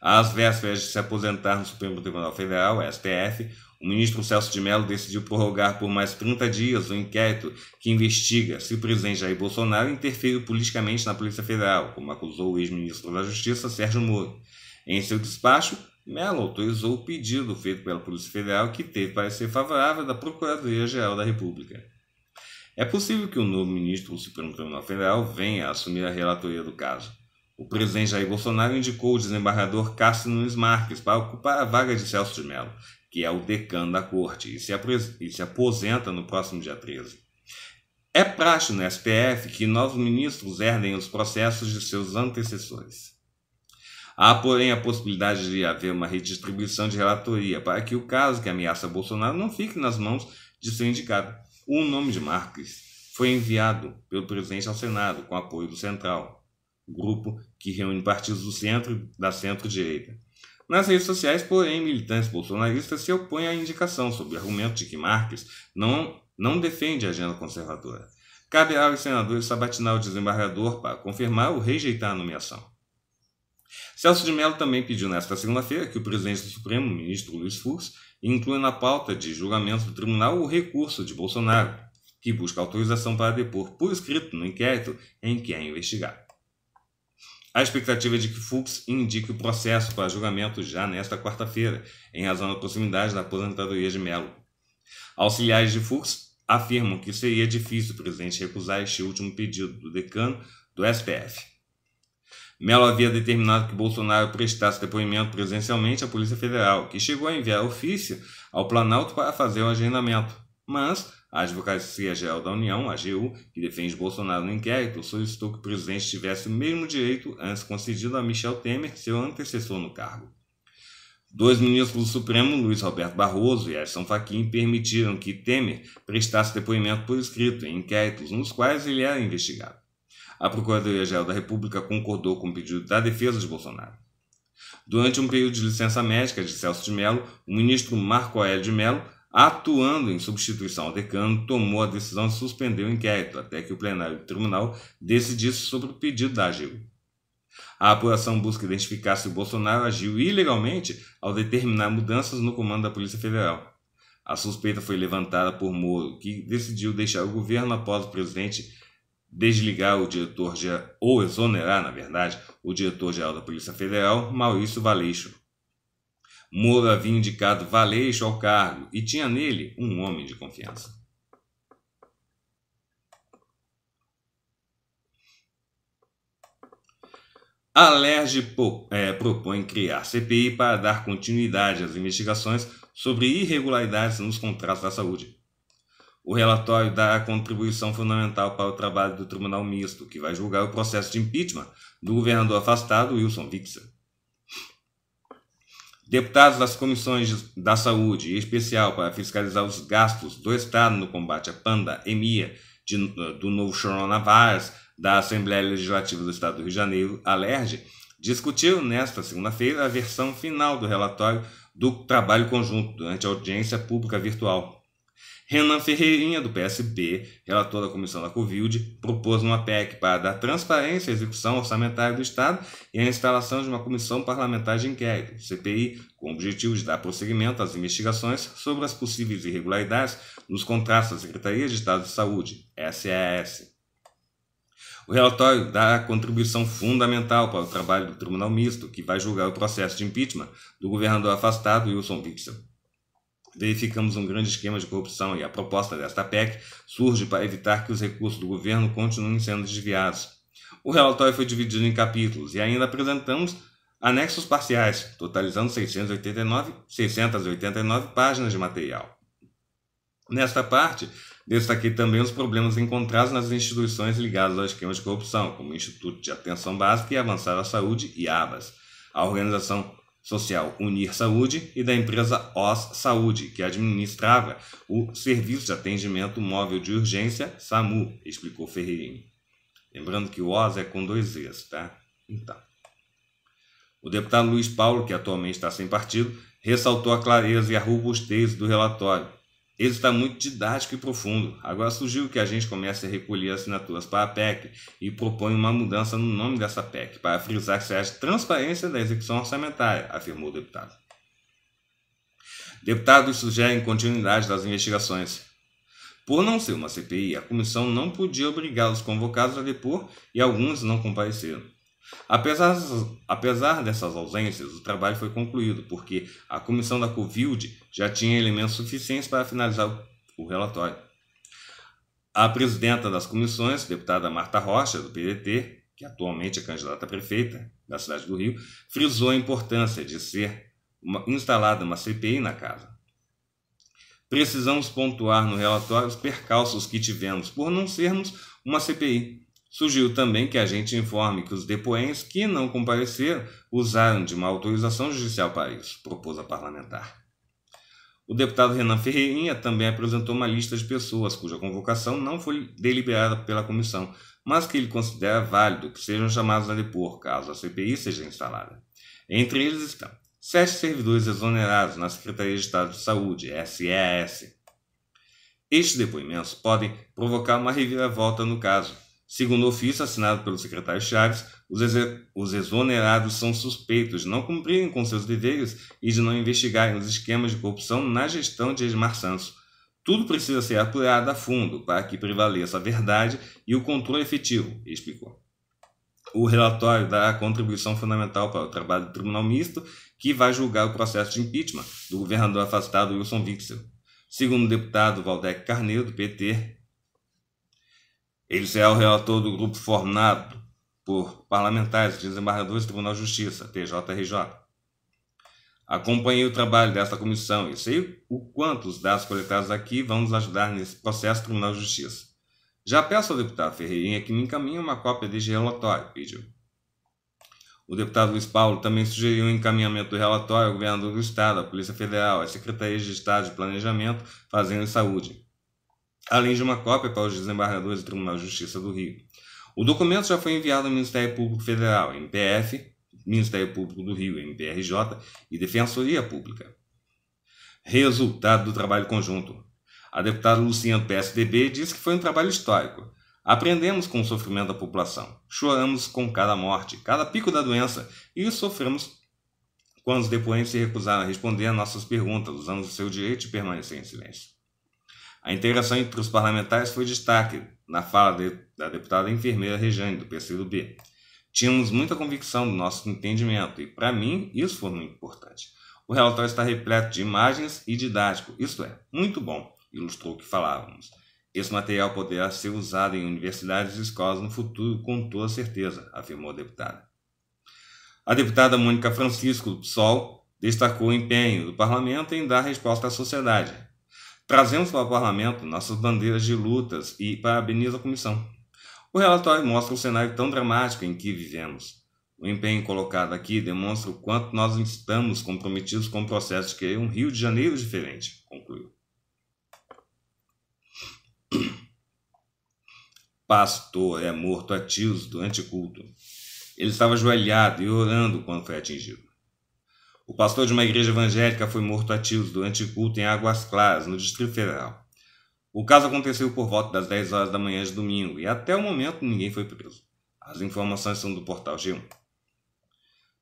Às vésperas de se aposentar no Supremo Tribunal Federal, STF, o ministro Celso de Mello decidiu prorrogar por mais 30 dias o inquérito que investiga se o presidente Jair Bolsonaro interferiu politicamente na Polícia Federal, como acusou o ex-ministro da Justiça Sérgio Moro. Em seu despacho, Mello autorizou o pedido feito pela Polícia Federal que teve parecer favorável da Procuradoria-Geral da República. É possível que o novo ministro do Supremo Tribunal Federal venha a assumir a relatoria do caso. O presidente Jair Bolsonaro indicou o desembargador Cássio Nunes Marques para ocupar a vaga de Celso de Mello, que é o decano da corte, e se, e se aposenta no próximo dia 13. É praxe no SPF que novos ministros herdem os processos de seus antecessores. Há, porém, a possibilidade de haver uma redistribuição de relatoria para que o caso que ameaça Bolsonaro não fique nas mãos de seu indicado. O nome de Marques foi enviado pelo presidente ao Senado com apoio do Central, grupo que reúne partidos do centro da centro-direita. Nas redes sociais, porém, militantes bolsonaristas se opõem à indicação, sob o argumento de que Marques não, não defende a agenda conservadora. Cabe aos senadores sabatinar o desembargador para confirmar ou rejeitar a nomeação. Celso de Mello também pediu nesta segunda-feira que o presidente do Supremo, ministro Luiz Fux, inclua na pauta de julgamento do tribunal o recurso de Bolsonaro, que busca autorização para depor por escrito no inquérito em que é investigado. A expectativa é de que Fux indique o processo para julgamento já nesta quarta-feira, em razão da proximidade da aposentadoria de Melo. Auxiliares de Fux afirmam que seria difícil o presidente recusar este último pedido do decano do STF. Melo havia determinado que Bolsonaro prestasse depoimento presencialmente à Polícia Federal, que chegou a enviar ofício ao Planalto para fazer o agendamento. Mas a Advocacia Geral da União, AGU, que defende Bolsonaro no inquérito, solicitou que o presidente tivesse o mesmo direito antes concedido a Michel Temer, seu antecessor no cargo. Dois ministros do Supremo, Luiz Roberto Barroso e Edson Fachin, permitiram que Temer prestasse depoimento por escrito em inquéritos nos quais ele era investigado a Procuradoria-Geral da República concordou com o pedido da defesa de Bolsonaro. Durante um período de licença médica de Celso de Mello, o ministro Marco Aurélio de Mello, atuando em substituição ao decano, tomou a decisão de suspender o inquérito até que o plenário do tribunal decidisse sobre o pedido da AGU. A apuração busca identificar se o Bolsonaro agiu ilegalmente ao determinar mudanças no comando da Polícia Federal. A suspeita foi levantada por Moro, que decidiu deixar o governo após o presidente desligar o diretor ou exonerar, na verdade, o diretor-geral da Polícia Federal, Maurício Valeixo. Moro havia indicado Valeixo ao cargo e tinha nele um homem de confiança. A LERJ é, propõe criar CPI para dar continuidade às investigações sobre irregularidades nos contratos da saúde o relatório dá contribuição fundamental para o trabalho do Tribunal Misto, que vai julgar o processo de impeachment do governador afastado Wilson Witzel. Deputados das comissões da saúde, especial para fiscalizar os gastos do Estado no combate à pandemia de, do novo coronavírus da Assembleia Legislativa do Estado do Rio de Janeiro, alerge, discutiram nesta segunda-feira a versão final do relatório do trabalho conjunto durante a audiência pública virtual Renan Ferreirinha, do PSP, relator da comissão da Covid, propôs uma PEC para dar transparência à execução orçamentária do Estado e a instalação de uma comissão parlamentar de inquérito, CPI, com o objetivo de dar prosseguimento às investigações sobre as possíveis irregularidades nos contratos da Secretaria de Estado de Saúde, SAS. O relatório dá contribuição fundamental para o trabalho do Tribunal Misto, que vai julgar o processo de impeachment do governador afastado Wilson Witzel verificamos um grande esquema de corrupção e a proposta desta PEC surge para evitar que os recursos do governo continuem sendo desviados. O relatório foi dividido em capítulos e ainda apresentamos anexos parciais, totalizando 689, 689 páginas de material. Nesta parte, destaquei também os problemas encontrados nas instituições ligadas ao esquema de corrupção, como o Instituto de Atenção Básica e Avançada à Saúde (IABAS), a Organização Social Unir Saúde e da empresa OS Saúde, que administrava o Serviço de Atendimento Móvel de Urgência, SAMU, explicou Ferreirinho. Lembrando que o OS é com dois E's, tá? Então. O deputado Luiz Paulo, que atualmente está sem partido, ressaltou a clareza e a robustez do relatório, ele está muito didático e profundo. Agora sugiro que a gente comece a recolher assinaturas para a PEC e propõe uma mudança no nome dessa PEC para frisar que se haja transparência da execução orçamentária, afirmou o deputado. Deputados sugerem continuidade das investigações. Por não ser uma CPI, a comissão não podia obrigá-los convocados a depor e alguns não compareceram. Apesar, apesar dessas ausências, o trabalho foi concluído, porque a comissão da Covid já tinha elementos suficientes para finalizar o relatório. A presidenta das comissões, deputada Marta Rocha, do PDT, que atualmente é candidata a prefeita da cidade do Rio, frisou a importância de ser uma, instalada uma CPI na casa. Precisamos pontuar no relatório os percalços que tivemos por não sermos uma CPI, Surgiu também que a gente informe que os depoentes que não compareceram usaram de uma autorização judicial para isso, propôs a parlamentar. O deputado Renan Ferreirinha também apresentou uma lista de pessoas cuja convocação não foi deliberada pela comissão, mas que ele considera válido que sejam chamados a depor caso a CPI seja instalada. Entre eles estão sete servidores exonerados na Secretaria de Estado de Saúde, SES. Estes depoimentos podem provocar uma reviravolta no caso, Segundo o ofício assinado pelo secretário Chaves, os, os exonerados são suspeitos de não cumprirem com seus deveres e de não investigarem os esquemas de corrupção na gestão de Esmar Santos. Tudo precisa ser apurado a fundo para que prevaleça a verdade e o controle efetivo, explicou. O relatório dará contribuição fundamental para o trabalho do Tribunal Misto, que vai julgar o processo de impeachment do governador afastado Wilson Witzel. Segundo o deputado Valdec Carneiro, do PT, ele será é o relator do grupo formado por parlamentares, desembargadores do Tribunal de Justiça, TJRJ. Acompanhei o trabalho desta comissão e sei o quanto os dados coletados aqui vão nos ajudar nesse processo do Tribunal de Justiça. Já peço ao deputado Ferreirinha que me encaminhe uma cópia deste relatório, pediu. O deputado Luiz Paulo também sugeriu o encaminhamento do relatório ao governador do Estado, à Polícia Federal, à Secretaria de Estado de Planejamento, Fazenda e Saúde além de uma cópia para os desembargadores do Tribunal de Justiça do Rio. O documento já foi enviado ao Ministério Público Federal, MPF, Ministério Público do Rio, MPRJ, e Defensoria Pública. Resultado do trabalho conjunto. A deputada Luciana PSDB disse que foi um trabalho histórico. Aprendemos com o sofrimento da população, choramos com cada morte, cada pico da doença e sofremos quando os depoentes se recusaram a responder a nossas perguntas, usando o seu direito de permanecer em silêncio. A integração entre os parlamentares foi destaque na fala de, da deputada enfermeira Rejane, do PCdoB. Tínhamos muita convicção do nosso entendimento e, para mim, isso foi muito importante. O relatório está repleto de imagens e didático, isto é, muito bom, ilustrou o que falávamos. Esse material poderá ser usado em universidades e escolas no futuro com toda certeza, afirmou a deputada. A deputada Mônica Francisco, do PSOL, destacou o empenho do parlamento em dar resposta à sociedade, Trazemos para o parlamento nossas bandeiras de lutas e parabenizo a comissão. O relatório mostra o cenário tão dramático em que vivemos. O empenho colocado aqui demonstra o quanto nós estamos comprometidos com o processo de querer é um Rio de Janeiro diferente, concluiu. Pastor é morto a tiros durante o culto. Ele estava ajoelhado e orando quando foi atingido. O pastor de uma igreja evangélica foi morto a tiros durante culto em Águas Claras, no Distrito Federal. O caso aconteceu por volta das 10 horas da manhã de domingo e até o momento ninguém foi preso. As informações são do portal G1.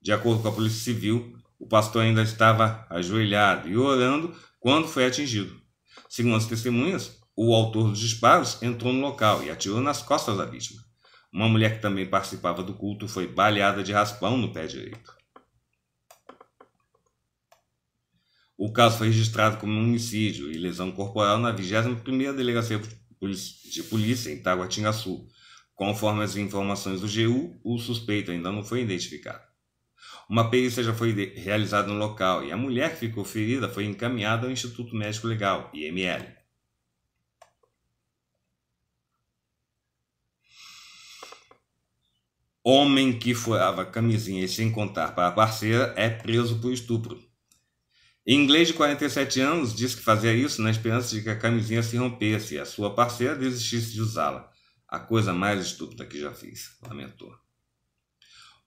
De acordo com a Polícia Civil, o pastor ainda estava ajoelhado e orando quando foi atingido. Segundo as testemunhas, o autor dos disparos entrou no local e atirou nas costas da vítima. Uma mulher que também participava do culto foi baleada de raspão no pé direito. O caso foi registrado como um homicídio e lesão corporal na 21ª Delegacia de Polícia em Taguatingaçu. Conforme as informações do GU, o suspeito ainda não foi identificado. Uma perícia já foi realizada no local e a mulher que ficou ferida foi encaminhada ao Instituto Médico Legal, IML. Homem que furava camisinha sem contar para a parceira é preso por estupro. Em inglês de 47 anos diz que fazia isso na esperança de que a camisinha se rompesse e a sua parceira desistisse de usá-la. A coisa mais estúpida que já fiz, lamentou.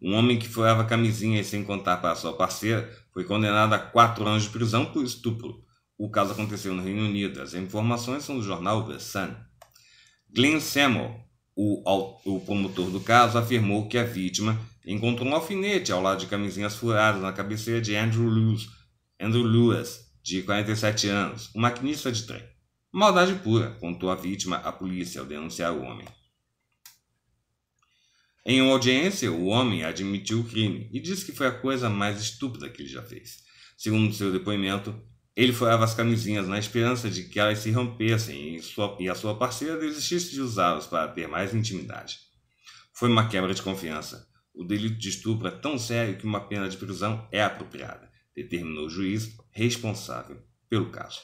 Um homem que furava camisinha e sem contar para sua parceira foi condenado a quatro anos de prisão por estupro. O caso aconteceu no Reino Unido. As informações são do jornal The Sun. Glenn Semmel, o, o promotor do caso, afirmou que a vítima encontrou um alfinete ao lado de camisinhas furadas na cabeceira de Andrew Lewis, Andrew Lewis, de 47 anos, um maquinista de trem. Maldade pura, contou a vítima à polícia ao denunciar o homem. Em uma audiência, o homem admitiu o crime e disse que foi a coisa mais estúpida que ele já fez. Segundo seu depoimento, ele furava as camisinhas na esperança de que elas se rompessem e, sua, e a sua parceira desistisse de usá-las para ter mais intimidade. Foi uma quebra de confiança. O delito de estupro é tão sério que uma pena de prisão é apropriada determinou o juiz responsável pelo caso.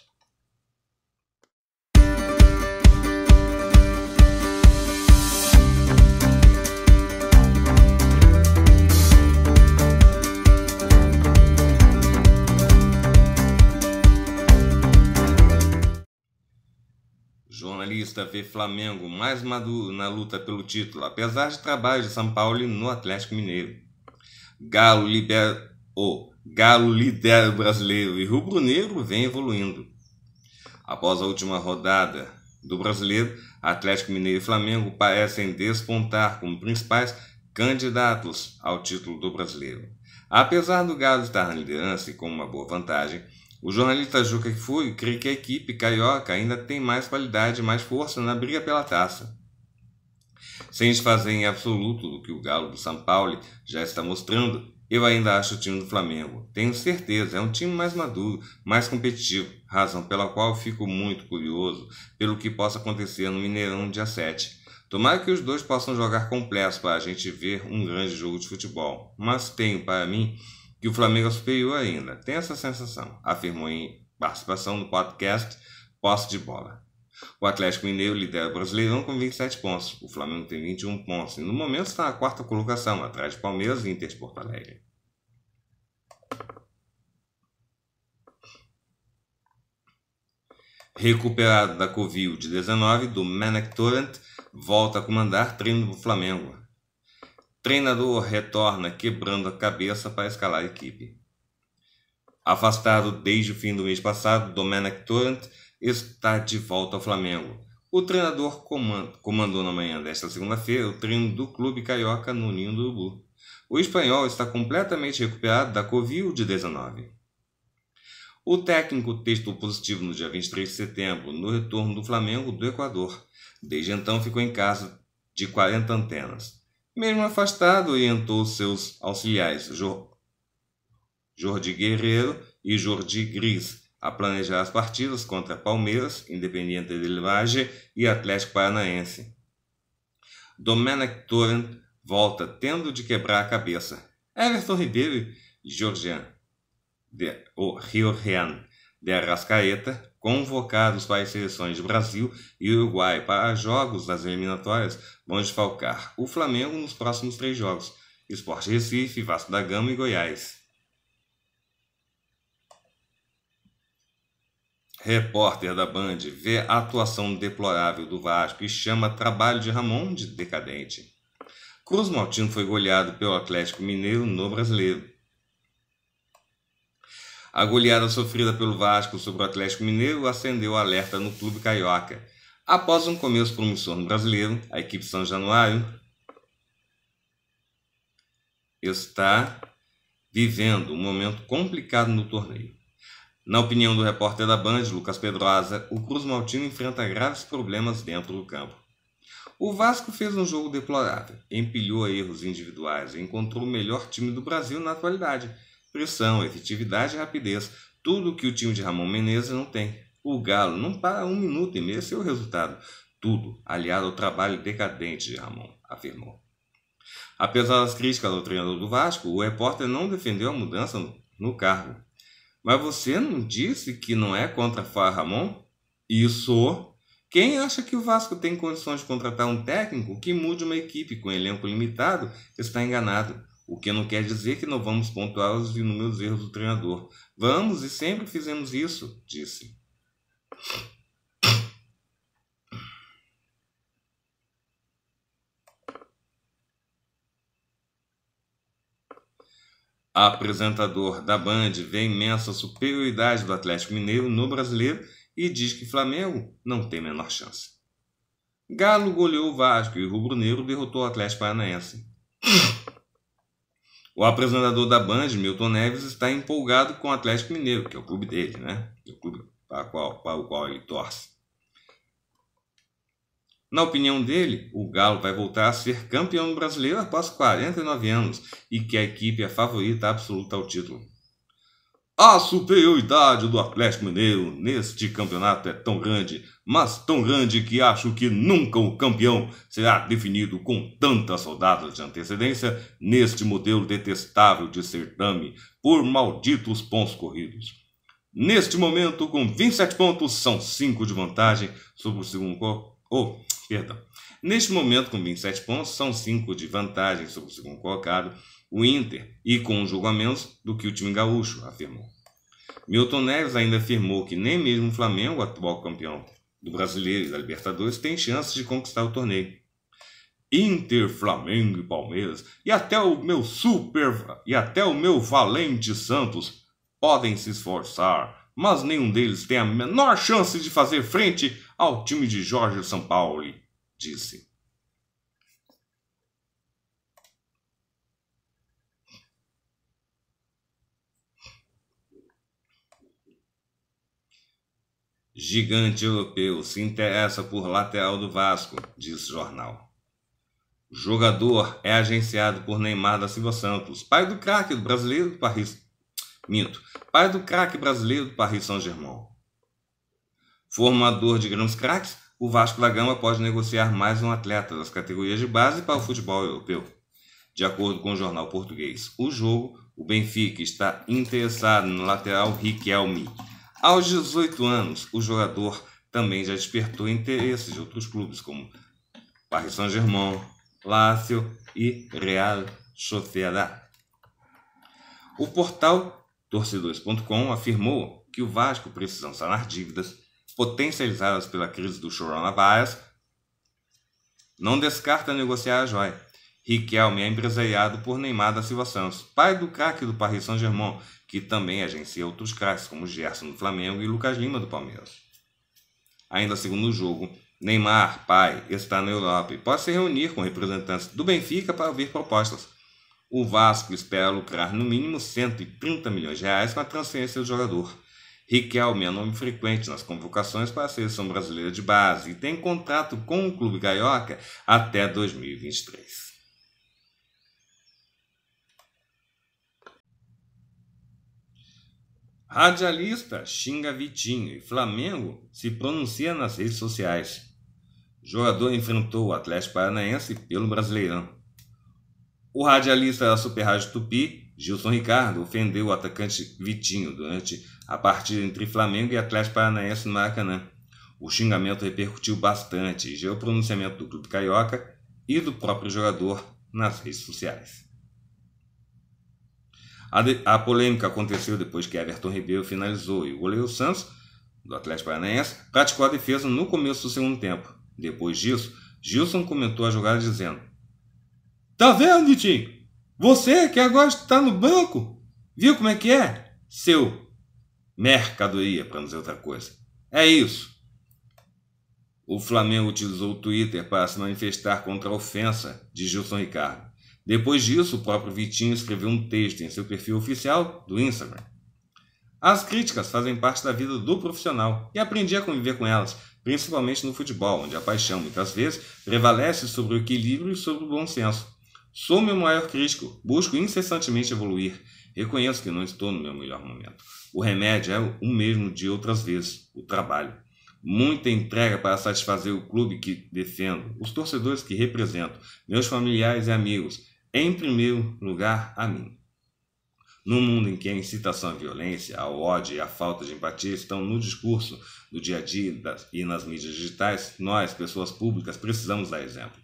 Jornalista vê Flamengo mais maduro na luta pelo título, apesar de trabalho de São Paulo no Atlético Mineiro. Galo libera o Galo lidera o brasileiro e Rubro Negro vem evoluindo. Após a última rodada do brasileiro, Atlético Mineiro e Flamengo parecem despontar como principais candidatos ao título do brasileiro. Apesar do Galo estar na liderança e com uma boa vantagem, o jornalista Juca Fui crê que a equipe carioca ainda tem mais qualidade e mais força na briga pela taça. Sem desfazer em absoluto do que o Galo do São Paulo já está mostrando, eu ainda acho o time do Flamengo. Tenho certeza, é um time mais maduro, mais competitivo, razão pela qual fico muito curioso pelo que possa acontecer no Mineirão dia 7. Tomara que os dois possam jogar completo para a gente ver um grande jogo de futebol. Mas tenho para mim que o Flamengo é superior ainda. Tenho essa sensação, afirmou em participação no podcast Posse de Bola. O Atlético Mineiro lidera o Brasileirão com 27 pontos. O Flamengo tem 21 pontos e no momento está na quarta colocação, atrás de Palmeiras e Inter de Porto Alegre. Recuperado da Covid-19, do Manic Torrent volta a comandar treino do Flamengo. Treinador retorna quebrando a cabeça para escalar a equipe. Afastado desde o fim do mês passado, Domenech Torrent está de volta ao Flamengo. O treinador comandou na manhã desta segunda-feira o treino do clube carioca no Ninho do Urubu. O espanhol está completamente recuperado da Covid-19. O técnico testou positivo no dia 23 de setembro, no retorno do Flamengo do Equador. Desde então ficou em casa de 40 antenas. Mesmo afastado, orientou seus auxiliares Jordi Guerreiro e Jordi Gris a planejar as partidas contra Palmeiras, Independiente del Valle e Atlético Paranaense. Domenech Torrent volta tendo de quebrar a cabeça. Everton Ribeiro e Georgian, de, o Riorrian de Arrascaeta, convocados para as seleções de Brasil e Uruguai para jogos das eliminatórias, vão desfalcar o Flamengo nos próximos três jogos, Esporte Recife, Vasco da Gama e Goiás. Repórter da Band vê a atuação deplorável do Vasco e chama trabalho de Ramon de decadente. Cruz Maltino foi goleado pelo Atlético Mineiro no Brasileiro. A goleada sofrida pelo Vasco sobre o Atlético Mineiro acendeu alerta no clube carioca. Após um começo promissor no brasileiro, a equipe São Januário está vivendo um momento complicado no torneio. Na opinião do repórter da Band, Lucas Pedrosa, o Cruz Maltino enfrenta graves problemas dentro do campo. O Vasco fez um jogo deplorável, empilhou erros individuais e encontrou o melhor time do Brasil na atualidade. Pressão, efetividade e rapidez, tudo que o time de Ramon Menezes não tem. O Galo não para um minuto e meio é o resultado. Tudo aliado ao trabalho decadente de Ramon, afirmou. Apesar das críticas ao treinador do Vasco, o repórter não defendeu a mudança no cargo. Mas você não disse que não é contra Fá Ramon? Isso. Quem acha que o Vasco tem condições de contratar um técnico que mude uma equipe com elenco limitado está enganado. O que não quer dizer que não vamos pontuar os inúmeros erros do treinador. Vamos e sempre fizemos isso, disse. apresentador da Band vê imensa superioridade do Atlético Mineiro no brasileiro e diz que Flamengo não tem menor chance. Galo goleou o Vasco e o Rubro Negro derrotou o Atlético Paranaense. O apresentador da Band, Milton Neves, está empolgado com o Atlético Mineiro, que é o clube dele, né? O clube para, qual, para o qual ele torce. Na opinião dele, o Galo vai voltar a ser campeão brasileiro após 49 anos e que a equipe é a favorita absoluta ao título. A superioridade do Atlético Mineiro neste campeonato é tão grande, mas tão grande que acho que nunca o campeão será definido com tantas rodadas de antecedência neste modelo detestável de certame por malditos pontos corridos. Neste momento, com 27 pontos, são 5 de vantagem sobre o segundo, colocado. oh, Neste momento, com 27 pontos, são 5 de vantagem sobre o segundo colocado, o Inter, e com um jogo a menos do que o time gaúcho, afirmou. Milton Neves ainda afirmou que nem mesmo o Flamengo, atual campeão do Brasileiro e da Libertadores, tem chances de conquistar o torneio. Inter, Flamengo e Palmeiras, e até o meu super e até o meu valente Santos podem se esforçar, mas nenhum deles tem a menor chance de fazer frente ao time de Jorge Sampaoli, disse. Gigante europeu se interessa por lateral do Vasco, diz jornal. O jogador é agenciado por Neymar da Silva Santos, pai do craque brasileiro do Paris. Minto, pai do craque brasileiro do Paris Saint-Germain. Formador de grandes craques, o Vasco da Gama pode negociar mais um atleta das categorias de base para o futebol europeu. De acordo com o jornal português O Jogo, o Benfica está interessado no lateral Riquelme. Aos 18 anos, o jogador também já despertou interesse de outros clubes como Paris Saint-Germain, Lácio e Real Sociedad. O portal torcedores.com afirmou que o Vasco precisa sanar dívidas potencializadas pela crise do coronavírus, não descarta negociar a joia. Riquelme é empresariado por Neymar da Silva Santos, pai do craque do Paris Saint-Germain, que também agencia outros craques, como Gerson do Flamengo e Lucas Lima do Palmeiras. Ainda segundo o jogo, Neymar, pai, está na Europa e pode se reunir com representantes do Benfica para ouvir propostas. O Vasco espera lucrar no mínimo 130 milhões de reais com a transferência do jogador. Riquelme é nome frequente nas convocações para a seleção brasileira de base e tem contrato com o clube Gaioca até 2023. Radialista xinga Vitinho e Flamengo se pronuncia nas redes sociais. O jogador enfrentou o Atlético Paranaense pelo Brasileirão. O radialista da Super Rádio Tupi, Gilson Ricardo, ofendeu o atacante Vitinho durante a partida entre Flamengo e Atlético Paranaense no Maracanã. O xingamento repercutiu bastante e gerou pronunciamento do clube carioca e do próprio jogador nas redes sociais. A, de, a polêmica aconteceu depois que Everton Ribeiro finalizou e o goleiro Santos, do Atlético Paranaense, praticou a defesa no começo do segundo tempo. Depois disso, Gilson comentou a jogada dizendo: Tá vendo, Vitinho? Você que agora está no banco, viu como é que é? Seu mercadoria, para não dizer outra coisa. É isso. O Flamengo utilizou o Twitter para se manifestar contra a ofensa de Gilson Ricardo. Depois disso, o próprio Vitinho escreveu um texto em seu perfil oficial do Instagram. As críticas fazem parte da vida do profissional e aprendi a conviver com elas, principalmente no futebol, onde a paixão muitas vezes prevalece sobre o equilíbrio e sobre o bom senso. Sou meu maior crítico, busco incessantemente evoluir. Reconheço que não estou no meu melhor momento. O remédio é o mesmo de outras vezes, o trabalho. Muita entrega para satisfazer o clube que defendo, os torcedores que represento, meus familiares e amigos, em primeiro lugar a mim. No mundo em que a incitação à violência, ao ódio e à falta de empatia estão no discurso do dia a dia e nas mídias digitais, nós, pessoas públicas, precisamos dar exemplo.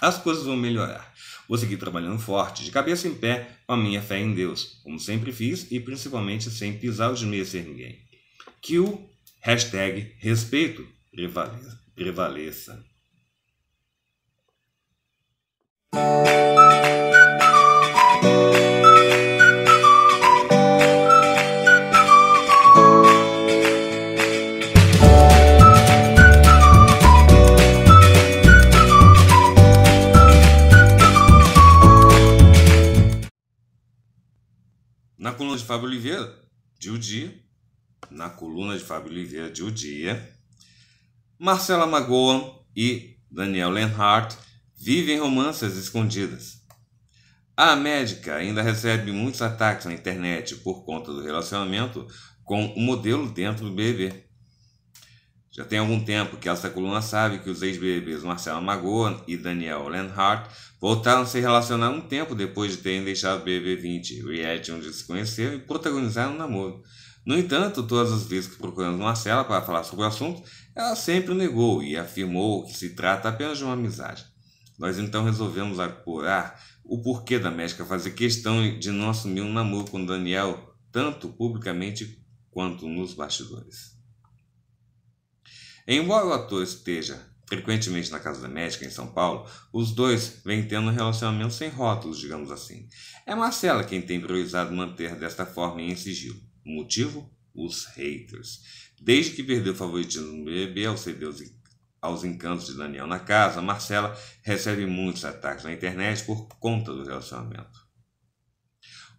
As coisas vão melhorar. Vou seguir trabalhando forte, de cabeça em pé, com a minha fé em Deus, como sempre fiz e principalmente sem pisar os meios sem ninguém. Que o hashtag respeito prevaleça. prevaleça. Na coluna de Fábio Oliveira, de o dia. Na coluna de Fábio Oliveira, de o dia. Marcela Magoa e Daniel Lenhart vivem romances escondidas. A médica ainda recebe muitos ataques na internet por conta do relacionamento com o modelo dentro do bebê. Já tem algum tempo que essa coluna sabe que os ex-BBBs Marcelo Magoa e Daniel Lenhart voltaram a se relacionar um tempo depois de terem deixado o BBB 20, reality onde se conheceram e protagonizaram um namoro. No entanto, todas as vezes que procuramos Marcela para falar sobre o assunto, ela sempre negou e afirmou que se trata apenas de uma amizade. Nós então resolvemos apurar o porquê da médica fazer questão de não assumir um namoro com Daniel, tanto publicamente quanto nos bastidores. Embora o ator esteja frequentemente na casa da médica em São Paulo, os dois vêm tendo um relacionamento sem rótulos, digamos assim. É Marcela quem tem priorizado manter desta forma em sigilo. O motivo? Os haters. Desde que perdeu o favoritismo do BBB ao ceder aos encantos de Daniel na casa, Marcela recebe muitos ataques na internet por conta do relacionamento.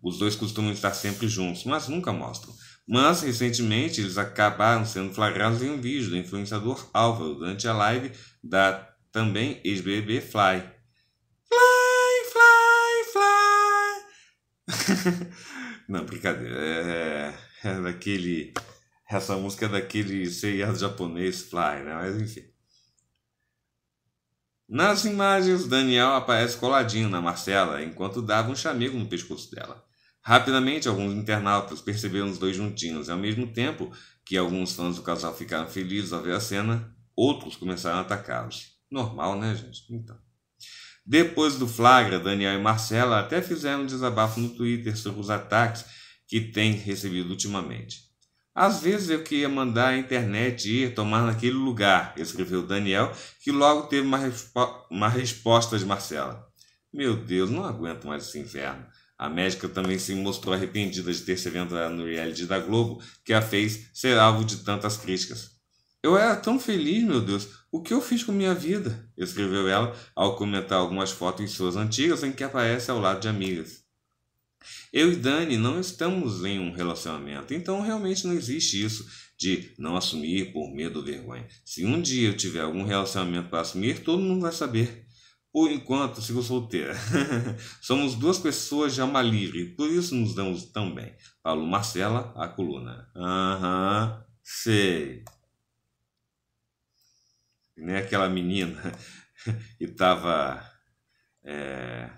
Os dois costumam estar sempre juntos, mas nunca mostram. Mas, recentemente, eles acabaram sendo flagrados em um vídeo do influenciador Álvaro durante a live da também ex-BBB Fly. Fly, fly, fly! Não, brincadeira. É, é, é daquele. Essa música é daquele seriado japonês Fly, né? Mas enfim. Nas imagens, Daniel aparece coladinho na Marcela enquanto dava um chamego no pescoço dela. Rapidamente, alguns internautas perceberam os dois juntinhos, e ao mesmo tempo que alguns fãs do casal ficaram felizes ao ver a cena, outros começaram a atacá-los. Normal, né, gente? Então. Depois do flagra, Daniel e Marcela até fizeram um desabafo no Twitter sobre os ataques que têm recebido ultimamente. Às vezes eu queria mandar a internet ir tomar naquele lugar, escreveu Daniel, que logo teve uma, respo uma resposta de Marcela. Meu Deus, não aguento mais esse inferno a médica também se mostrou arrependida de ter se aventurado no reality da Globo, que a fez ser alvo de tantas críticas. Eu era tão feliz, meu Deus, o que eu fiz com minha vida? escreveu ela ao comentar algumas fotos suas antigas em que aparece ao lado de amigas. Eu e Dani não estamos em um relacionamento, então realmente não existe isso de não assumir por medo ou vergonha. Se um dia eu tiver algum relacionamento para assumir, todo mundo vai saber. Por enquanto, sigo solteira. Somos duas pessoas de alma livre, por isso nos damos tão bem. Paulo Marcela, a coluna. Aham, uhum, sei. Nem aquela menina que estava é,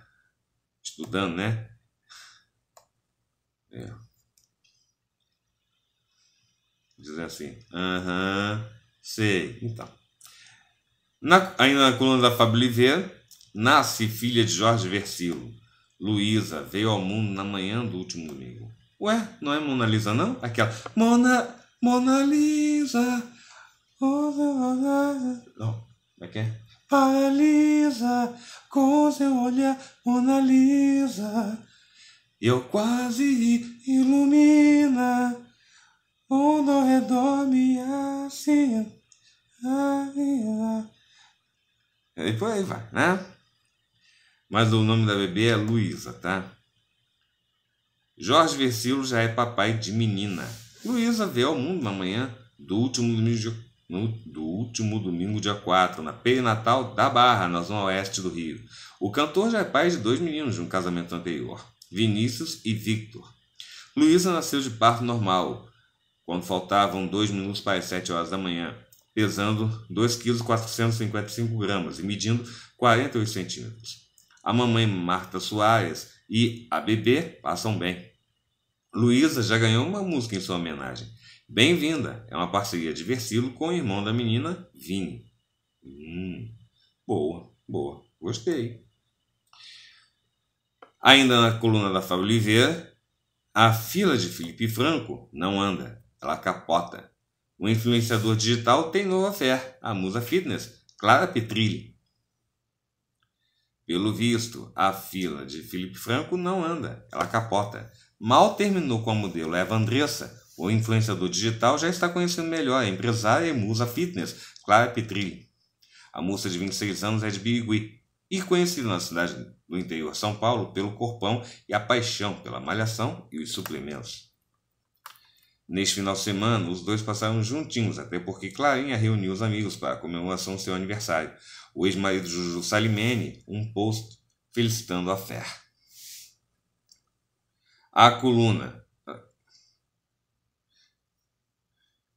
estudando, né? É. Dizendo assim, aham, uhum, sei. Então, na, ainda na coluna da Fábio Oliveira, Nasce filha de Jorge Versilo. Luísa veio ao mundo na manhã do último domingo. Ué, não é Mona Lisa, não? Aquela. Mona. Mona Lisa. Oh, Mona Lisa. Não, como é que é? Paralisa com seu olhar, Mona Lisa. Eu quase ilumina onde ao redor me assim. E por aí vai, né? mas o nome da bebê é Luísa, tá? Jorge Versilo já é papai de menina. Luísa veio ao mundo na manhã do último domingo, de, no, do último domingo dia 4, na perinatal da Barra, na zona oeste do Rio. O cantor já é pai de dois meninos de um casamento anterior, Vinícius e Victor. Luísa nasceu de parto normal, quando faltavam dois minutos para as 7 horas da manhã, pesando 2,455 kg e medindo 48 centímetros a mamãe Marta Soares e a bebê passam bem. Luísa já ganhou uma música em sua homenagem. Bem-vinda! É uma parceria de Versilo com o irmão da menina, Vini. Hum, boa, boa. Gostei. Ainda na coluna da Fábio Oliveira, a fila de Felipe Franco não anda, ela capota. O influenciador digital tem nova fé, a musa fitness, Clara Petrilli. Pelo visto, a fila de Felipe Franco não anda, ela capota. Mal terminou com a modelo Eva Andressa, o influenciador digital já está conhecendo melhor a empresária e musa fitness Clara Petrilli. A moça de 26 anos é de Biguí e conhecida na cidade do interior São Paulo pelo corpão e a paixão pela malhação e os suplementos. Neste final de semana, os dois passaram juntinhos, até porque Clarinha reuniu os amigos para a comemoração do seu aniversário o ex-marido Juju Salimene, um post felicitando a fé. A coluna.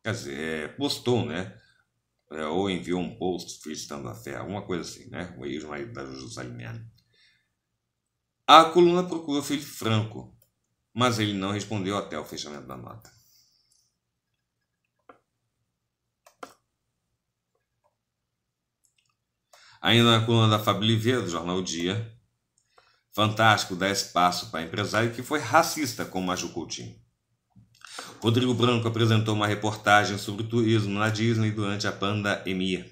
Quer dizer, é, postou, né? É, ou enviou um post felicitando a fé, alguma coisa assim, né? O ex-marido da Juju Salimene. A coluna procurou o filho Franco, mas ele não respondeu até o fechamento da nota. Ainda na coluna da Fábio Oliveira, do jornal o Dia, Fantástico dá espaço para empresário que foi racista com o Coutinho. Rodrigo Branco apresentou uma reportagem sobre turismo na Disney durante a pandemia.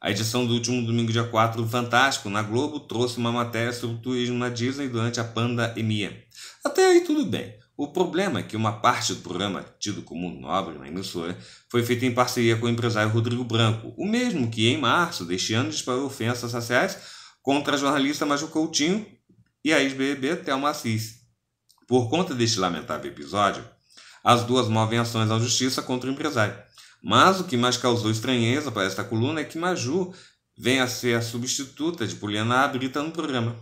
A edição do último domingo, dia 4, do Fantástico, na Globo, trouxe uma matéria sobre turismo na Disney durante a pandemia. Até aí tudo bem. O problema é que uma parte do programa, tido como nobre na emissora, foi feita em parceria com o empresário Rodrigo Branco, o mesmo que, em março deste ano, disparou ofensas raciais contra a jornalista Maju Coutinho e a ex-BBB Thelma Assis. Por conta deste lamentável episódio, as duas movem ações à justiça contra o empresário. Mas o que mais causou estranheza para esta coluna é que Maju venha a ser a substituta de Poliana Brita no programa.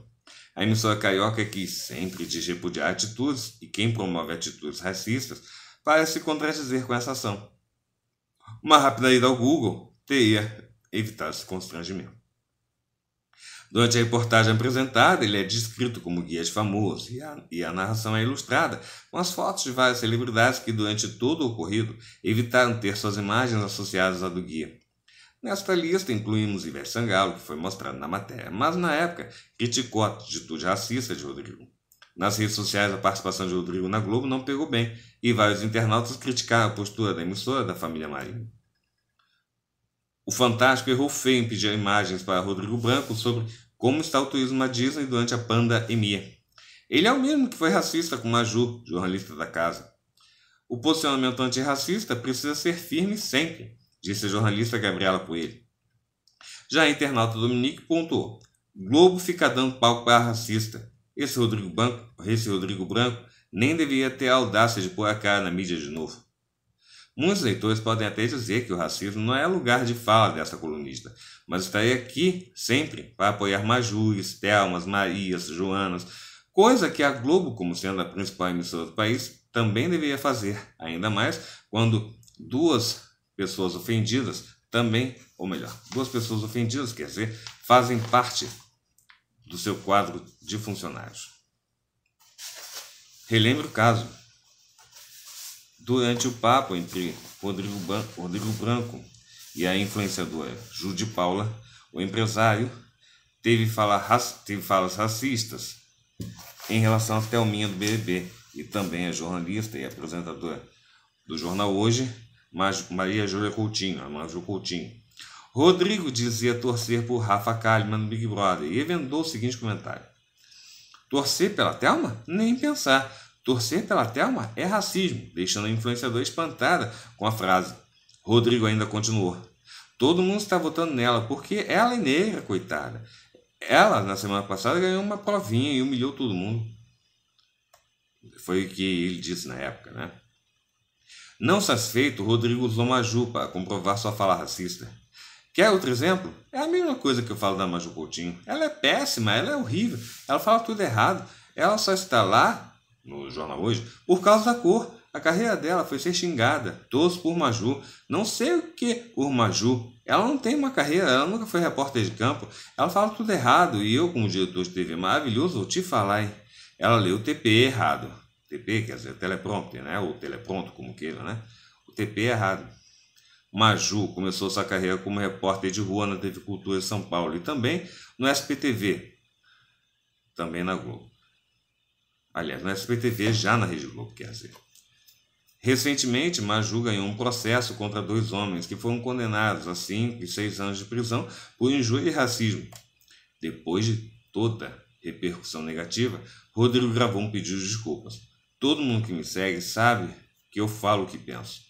A emissora carioca que sempre de repudiar atitudes, e quem promove atitudes racistas parece se contradizer com essa ação. Uma rápida ida ao Google teria evitado esse constrangimento. Durante a reportagem apresentada, ele é descrito como guia de famoso e a, e a, narração é ilustrada com as fotos de várias celebridades que, durante todo o ocorrido, evitaram ter suas imagens associadas à do guia. Nesta lista incluímos Ivete Sangalo, que foi mostrado na matéria, mas na época criticou a atitude racista de Rodrigo. Nas redes sociais, a participação de Rodrigo na Globo não pegou bem e vários internautas criticaram a postura da emissora da família Marinho. O Fantástico errou feio em pedir imagens para Rodrigo Branco sobre como está o turismo na Disney durante a pandemia. Ele é o mesmo que foi racista com Maju, jornalista da casa. O posicionamento antirracista precisa ser firme sempre disse a jornalista Gabriela Coelho. Já a internauta Dominique pontuou: Globo fica dando palco para racista. Esse Rodrigo, Banco, esse Rodrigo Branco nem devia ter a audácia de pôr a cara na mídia de novo. Muitos leitores podem até dizer que o racismo não é lugar de fala dessa colunista, mas estarei aqui sempre para apoiar Majus, Thelmas, Marias, Joanas, coisa que a Globo, como sendo a principal emissora do país, também deveria fazer, ainda mais quando duas pessoas ofendidas também, ou melhor, duas pessoas ofendidas, quer dizer, fazem parte do seu quadro de funcionários. Relembre o caso. Durante o papo entre Rodrigo, Ban Rodrigo Branco e a influenciadora Judy Paula, o empresário teve, fala, teve falas racistas em relação à Thelminha do BBB e também a é jornalista e apresentadora do jornal Hoje, Maria Júlia Coutinho, a Maju Coutinho. Rodrigo dizia torcer por Rafa Kalimann no Big Brother e vendou o seguinte comentário. Torcer pela Thelma? Nem pensar. Torcer pela Thelma é racismo, deixando a influenciadora espantada com a frase. Rodrigo ainda continuou. Todo mundo está votando nela porque ela é negra, coitada. Ela, na semana passada, ganhou uma provinha e humilhou todo mundo. Foi o que ele disse na época, né? Não satisfeito, Rodrigo usou Maju para comprovar sua fala racista. Quer outro exemplo? É a mesma coisa que eu falo da Maju Coutinho. Ela é péssima, ela é horrível, ela fala tudo errado. Ela só está lá, no jornal hoje, por causa da cor. A carreira dela foi ser xingada. todos por Maju. Não sei o que por Maju. Ela não tem uma carreira, ela nunca foi repórter de campo. Ela fala tudo errado. E eu, como diretor de TV maravilhoso, vou te falar, hein? Ela leu o TP errado. TP, quer dizer, teleprompter, né? Ou telepronto, como queira, né? O TP é errado. Maju começou sua carreira como repórter de rua na TV Cultura de São Paulo e também no SPTV, também na Globo. Aliás, no SPTV já na Rede Globo, quer dizer. Recentemente, Maju ganhou um processo contra dois homens que foram condenados a 5 e 6 anos de prisão por injúria e racismo. Depois de toda repercussão negativa, Rodrigo gravou um pedido de desculpas. Todo mundo que me segue sabe que eu falo o que penso.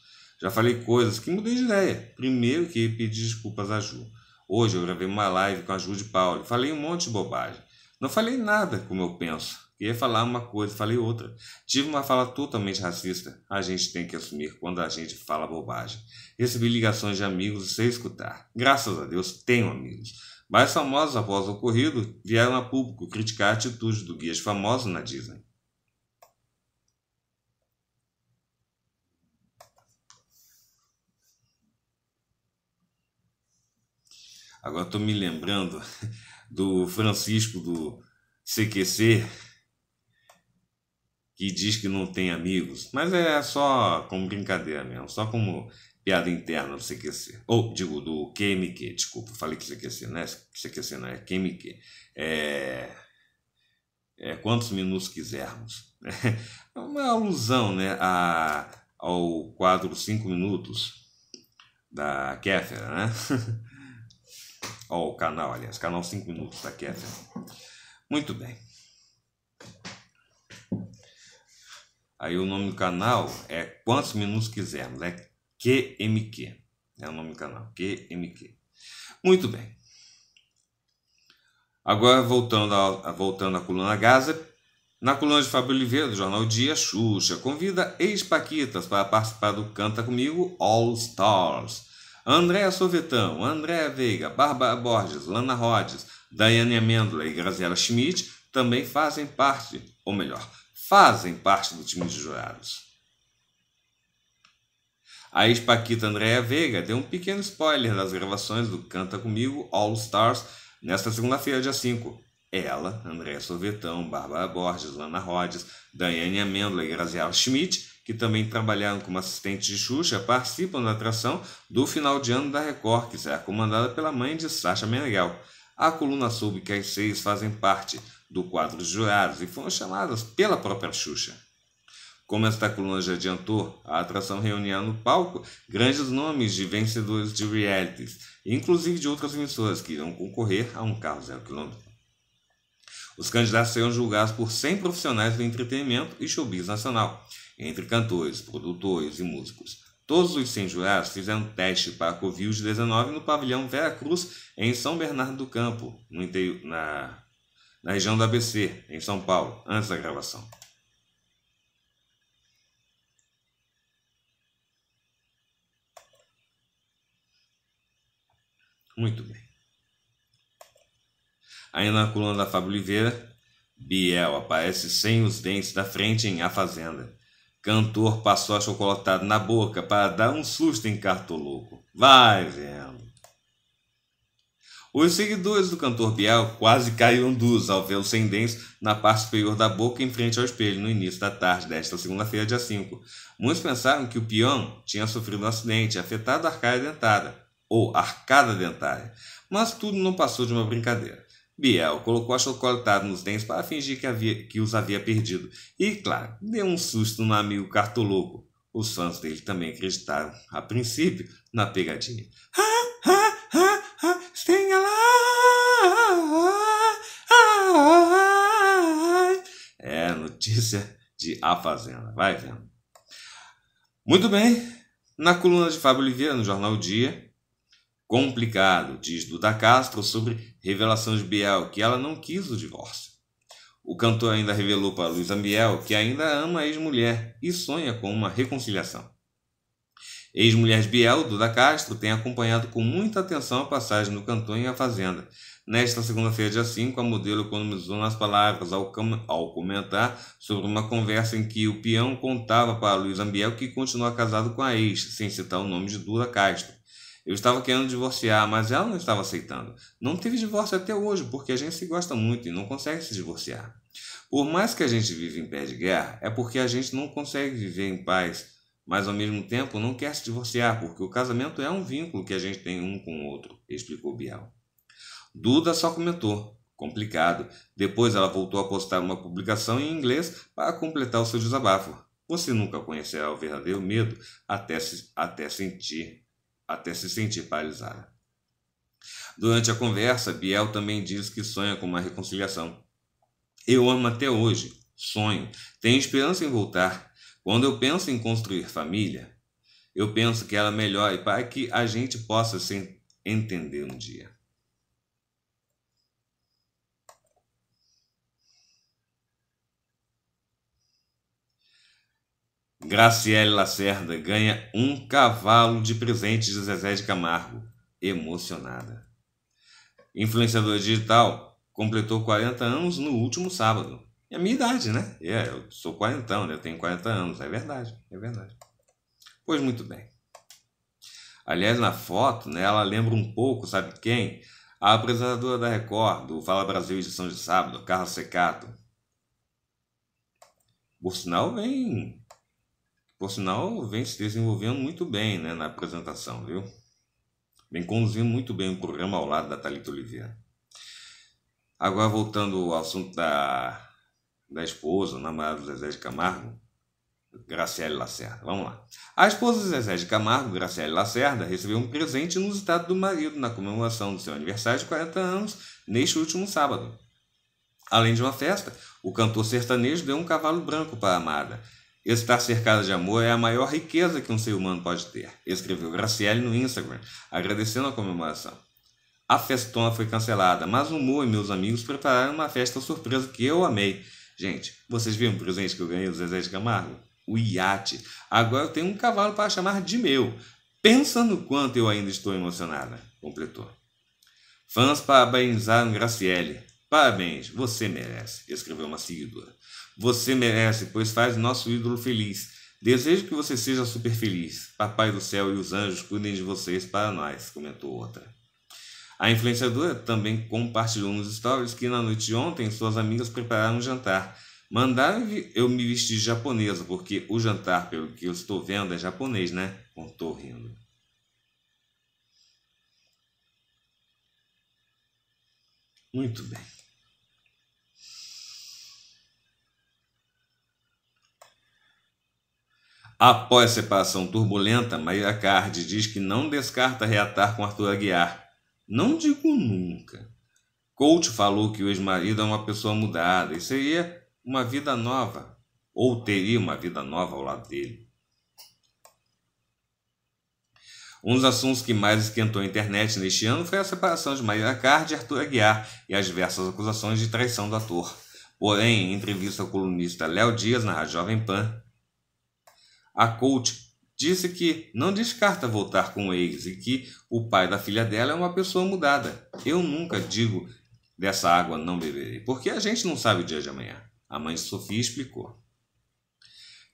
Já falei coisas que mudei de ideia. Primeiro que pedi desculpas a Ju. Hoje eu gravei uma live com a Ju de Paulo. Falei um monte de bobagem. Não falei nada como eu penso. Queria falar uma coisa, falei outra. Tive uma fala totalmente racista. A gente tem que assumir quando a gente fala bobagem. Recebi ligações de amigos sem escutar. Graças a Deus tenho amigos. mais famosos após o ocorrido vieram a público criticar a atitude do guia de famoso na Disney. Agora estou me lembrando do Francisco do CQC, que diz que não tem amigos, mas é só como brincadeira mesmo, só como piada interna do CQC. Ou, digo, do QMQ, desculpa, falei que CQC, né? CQC não é QMQ. É, é, é quantos minutos quisermos. É uma alusão né, a, ao quadro 5 minutos da Kéfera, né? Ó, o canal, aliás, canal 5 minutos da Kevin. Muito bem. Aí o nome do canal é Quantos Minutos Quisermos, é né? QMQ. É o nome do canal, QMQ. Muito bem. Agora, voltando, a, voltando à coluna Gaza, na coluna de Fábio Oliveira, do Jornal Dia, Xuxa convida ex-paquitas para participar do Canta Comigo All Stars, Andréa Sovetão, Andréa Veiga, Bárbara Borges, Lana Rhodes, Daiane Amêndola e Graziela Schmidt também fazem parte, ou melhor, fazem parte do time de jurados. A ex-paquita Andréa Veiga deu um pequeno spoiler das gravações do Canta Comigo All Stars nesta segunda-feira, dia 5. Ela, Andréa Sovetão, Bárbara Borges, Lana Rhodes, Daiane Amêndola e Graziela Schmidt que também trabalharam como assistentes de Xuxa, participam da atração do final de ano da Record, que será comandada pela mãe de Sasha Meneghel. A coluna soube que as seis fazem parte do quadro de jurados e foram chamadas pela própria Xuxa. Como esta coluna já adiantou, a atração reunia no palco grandes nomes de vencedores de realities, inclusive de outras emissoras que irão concorrer a um carro zero quilômetro. Os candidatos serão julgados por 100 profissionais do entretenimento e showbiz nacional entre cantores, produtores e músicos. Todos os 100 jurados fizeram teste para a Covid-19 no pavilhão Vera Cruz, em São Bernardo do Campo, no interior, na, na região do ABC, em São Paulo, antes da gravação. Muito bem. Ainda na coluna da Fábio Oliveira, Biel aparece sem os dentes da frente em A Fazenda. Cantor passou a chocolatada na boca para dar um susto em Cartoloco. Vai vendo. Os seguidores do cantor Bial quase caíram dos ao vê-lo sem dentes na parte superior da boca em frente ao espelho no início da tarde desta segunda-feira, dia 5. Muitos pensaram que o peão tinha sofrido um acidente, afetado a arcada dentária, ou arcada dentária, mas tudo não passou de uma brincadeira. Biel colocou a achocolatado nos dentes para fingir que, havia, que os havia perdido. E, claro, deu um susto no amigo cartoloco. Os fãs dele também acreditaram, a princípio, na pegadinha. É notícia de A Fazenda, vai vendo. Muito bem, na coluna de Fábio Oliveira, no Jornal Dia, complicado, diz Duda Castro sobre revelação de Biel, que ela não quis o divórcio. O cantor ainda revelou para Luiz Biel que ainda ama a ex-mulher e sonha com uma reconciliação. Ex-mulher de Biel, Duda Castro, tem acompanhado com muita atenção a passagem do cantor em A Fazenda. Nesta segunda-feira, dia 5, a modelo economizou nas palavras ao, ao, comentar sobre uma conversa em que o peão contava para Luiz Ambiel que continua casado com a ex, sem citar o nome de Duda Castro. Eu estava querendo divorciar, mas ela não estava aceitando. Não teve divórcio até hoje, porque a gente se gosta muito e não consegue se divorciar. Por mais que a gente vive em pé de guerra, é porque a gente não consegue viver em paz, mas ao mesmo tempo não quer se divorciar, porque o casamento é um vínculo que a gente tem um com o outro, explicou Biel. Duda só comentou, complicado. Depois ela voltou a postar uma publicação em inglês para completar o seu desabafo. Você nunca conhecerá o verdadeiro medo até, se, até sentir até se sentir paralisada. Durante a conversa, Biel também diz que sonha com uma reconciliação. Eu amo até hoje, sonho, tenho esperança em voltar. Quando eu penso em construir família, eu penso que ela é melhore para que a gente possa se entender um dia. Graciele Lacerda ganha um cavalo de presente de Zezé de Camargo, emocionada. Influenciador digital completou 40 anos no último sábado. É a minha idade, né? É, eu sou quarentão, né? Eu tenho 40 anos, é verdade, é verdade. Pois muito bem. Aliás, na foto, né, ela lembra um pouco, sabe quem? A apresentadora da Record, do Fala Brasil edição de sábado, Carla Secato. Por sinal, vem por sinal, vem se desenvolvendo muito bem né, na apresentação, viu? Vem conduzindo muito bem o programa ao lado da Thalita Oliveira. Agora, voltando ao assunto da, da esposa, namorada do Zezé de Camargo, Graciele Lacerda. Vamos lá. A esposa de Zezé de Camargo, Graciele Lacerda, recebeu um presente inusitado do marido na comemoração do seu aniversário de 40 anos neste último sábado. Além de uma festa, o cantor sertanejo deu um cavalo branco para a amada Estar cercado de amor é a maior riqueza que um ser humano pode ter, escreveu Graciele no Instagram, agradecendo a comemoração. A festona foi cancelada, mas o Mo e meus amigos prepararam uma festa surpresa que eu amei. Gente, vocês viram o presente que eu ganhei do Zezé de Camargo? O iate. Agora eu tenho um cavalo para chamar de meu. Pensa no quanto eu ainda estou emocionada, completou. Fãs parabenizaram Graciele. Parabéns, você merece, escreveu uma seguidora. Você merece, pois faz nosso ídolo feliz. Desejo que você seja super feliz. Papai do céu e os anjos cuidem de vocês para nós, comentou outra. A influenciadora também compartilhou nos stories que na noite de ontem suas amigas prepararam um jantar. Mandaram eu me vestir de japonesa, porque o jantar, pelo que eu estou vendo, é japonês, né? Contou rindo. Muito bem. Após separação turbulenta, Maíra Cardi diz que não descarta reatar com Arthur Aguiar. Não digo nunca. Coach falou que o ex-marido é uma pessoa mudada e seria uma vida nova, ou teria uma vida nova ao lado dele. Um dos assuntos que mais esquentou a internet neste ano foi a separação de Maíra Cardi e Arthur Aguiar e as diversas acusações de traição do ator. Porém, em entrevista ao colunista Léo Dias na Rádio Jovem Pan, a coach disse que não descarta voltar com o ex e que o pai da filha dela é uma pessoa mudada. Eu nunca digo dessa água não beberei, porque a gente não sabe o dia de amanhã. A mãe de Sofia explicou.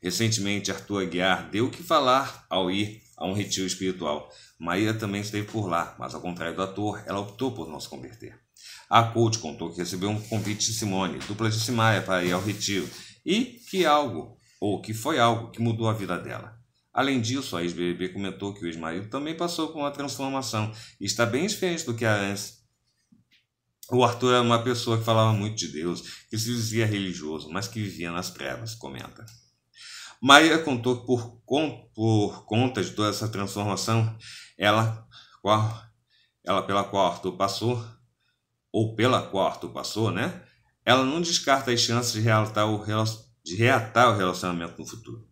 Recentemente, Arthur Aguiar deu o que falar ao ir a um retiro espiritual. Maíra também esteve por lá, mas ao contrário do ator, ela optou por não se converter. A coach contou que recebeu um convite de Simone, dupla de Simaia, para ir ao retiro e que algo ou que foi algo que mudou a vida dela. Além disso, a ex-BBB comentou que o ex-marido também passou por uma transformação e está bem diferente do que era antes. O Arthur era uma pessoa que falava muito de Deus, que se dizia religioso, mas que vivia nas trevas, comenta. Maria contou que por, com, por conta de toda essa transformação, ela, qual, ela pela qual Arthur passou, ou pela qual Arthur passou, né? Ela não descarta as chances de relatar o relacionamento de reatar o relacionamento no futuro.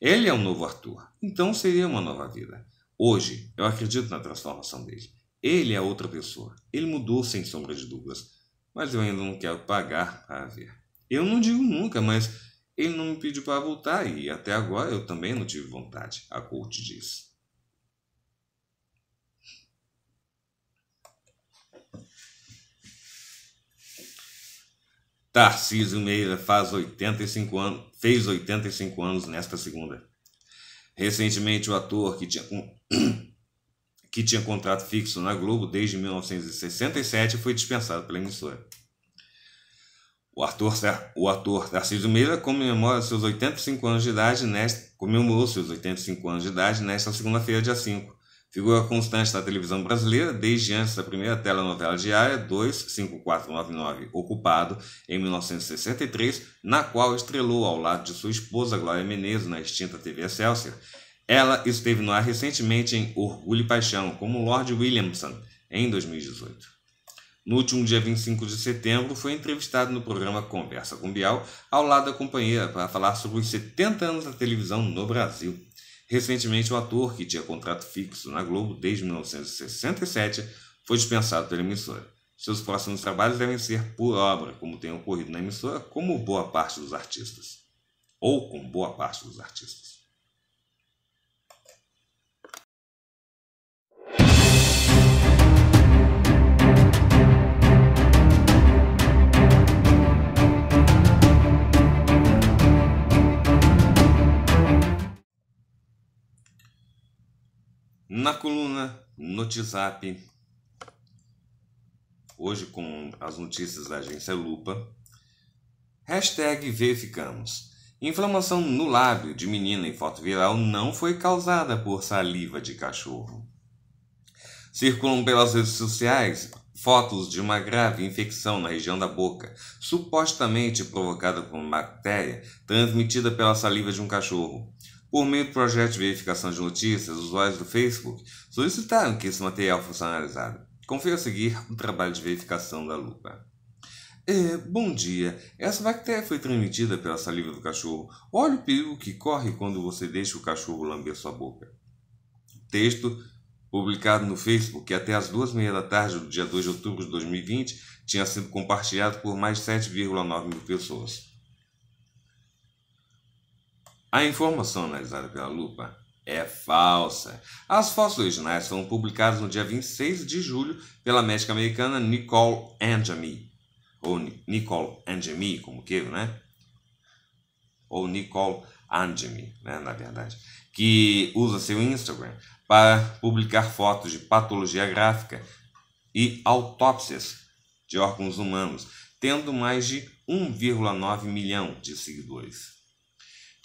Ele é um novo Arthur, então seria uma nova vida. Hoje, eu acredito na transformação dele. Ele é outra pessoa. Ele mudou sem sombra de dúvidas, mas eu ainda não quero pagar para ver. Eu não digo nunca, mas ele não me pediu para voltar e até agora eu também não tive vontade, a coach diz. Tarcísio Meira faz 85 anos, fez 85 anos nesta segunda. Recentemente, o ator que tinha, que tinha contrato fixo na Globo desde 1967 foi dispensado pela emissora. O ator, o ator Tarcísio Meira comemora seus 85 anos de idade nesta, comemorou seus 85 anos de idade nesta segunda-feira, dia 5. Figura constante na televisão brasileira desde antes da primeira telenovela diária 25499 Ocupado, em 1963, na qual estrelou ao lado de sua esposa Glória Menezes na extinta TV Excelsior. Ela esteve no ar recentemente em Orgulho e Paixão, como Lord Williamson, em 2018. No último dia 25 de setembro, foi entrevistado no programa Conversa com Bial, ao lado da companheira, para falar sobre os 70 anos da televisão no Brasil. Recentemente, o ator, que tinha contrato fixo na Globo desde 1967, foi dispensado pela emissora. Seus próximos trabalhos devem ser por obra, como tem ocorrido na emissora, como boa parte dos artistas. Ou com boa parte dos artistas. na coluna Notizap, hoje com as notícias da agência Lupa. Hashtag verificamos. Inflamação no lábio de menina em foto viral não foi causada por saliva de cachorro. Circulam pelas redes sociais fotos de uma grave infecção na região da boca, supostamente provocada por uma bactéria transmitida pela saliva de um cachorro. Por meio do projeto de verificação de notícias, usuários do Facebook solicitaram que esse material fosse analisado. Confira a seguir o trabalho de verificação da lupa. É, bom dia. Essa bactéria foi transmitida pela saliva do cachorro. Olha o perigo que corre quando você deixa o cachorro lamber sua boca. Texto publicado no Facebook que até as duas meia da tarde do dia 2 de outubro de 2020 tinha sido compartilhado por mais 7,9 mil pessoas. A informação analisada pela lupa é falsa. As fotos originais foram publicadas no dia 26 de julho pela médica americana Nicole Anjami, ou Nicole Anjami, como queiro, né? Ou Nicole Anjami, né, na verdade, que usa seu Instagram para publicar fotos de patologia gráfica e autópsias de órgãos humanos, tendo mais de 1,9 milhão de seguidores.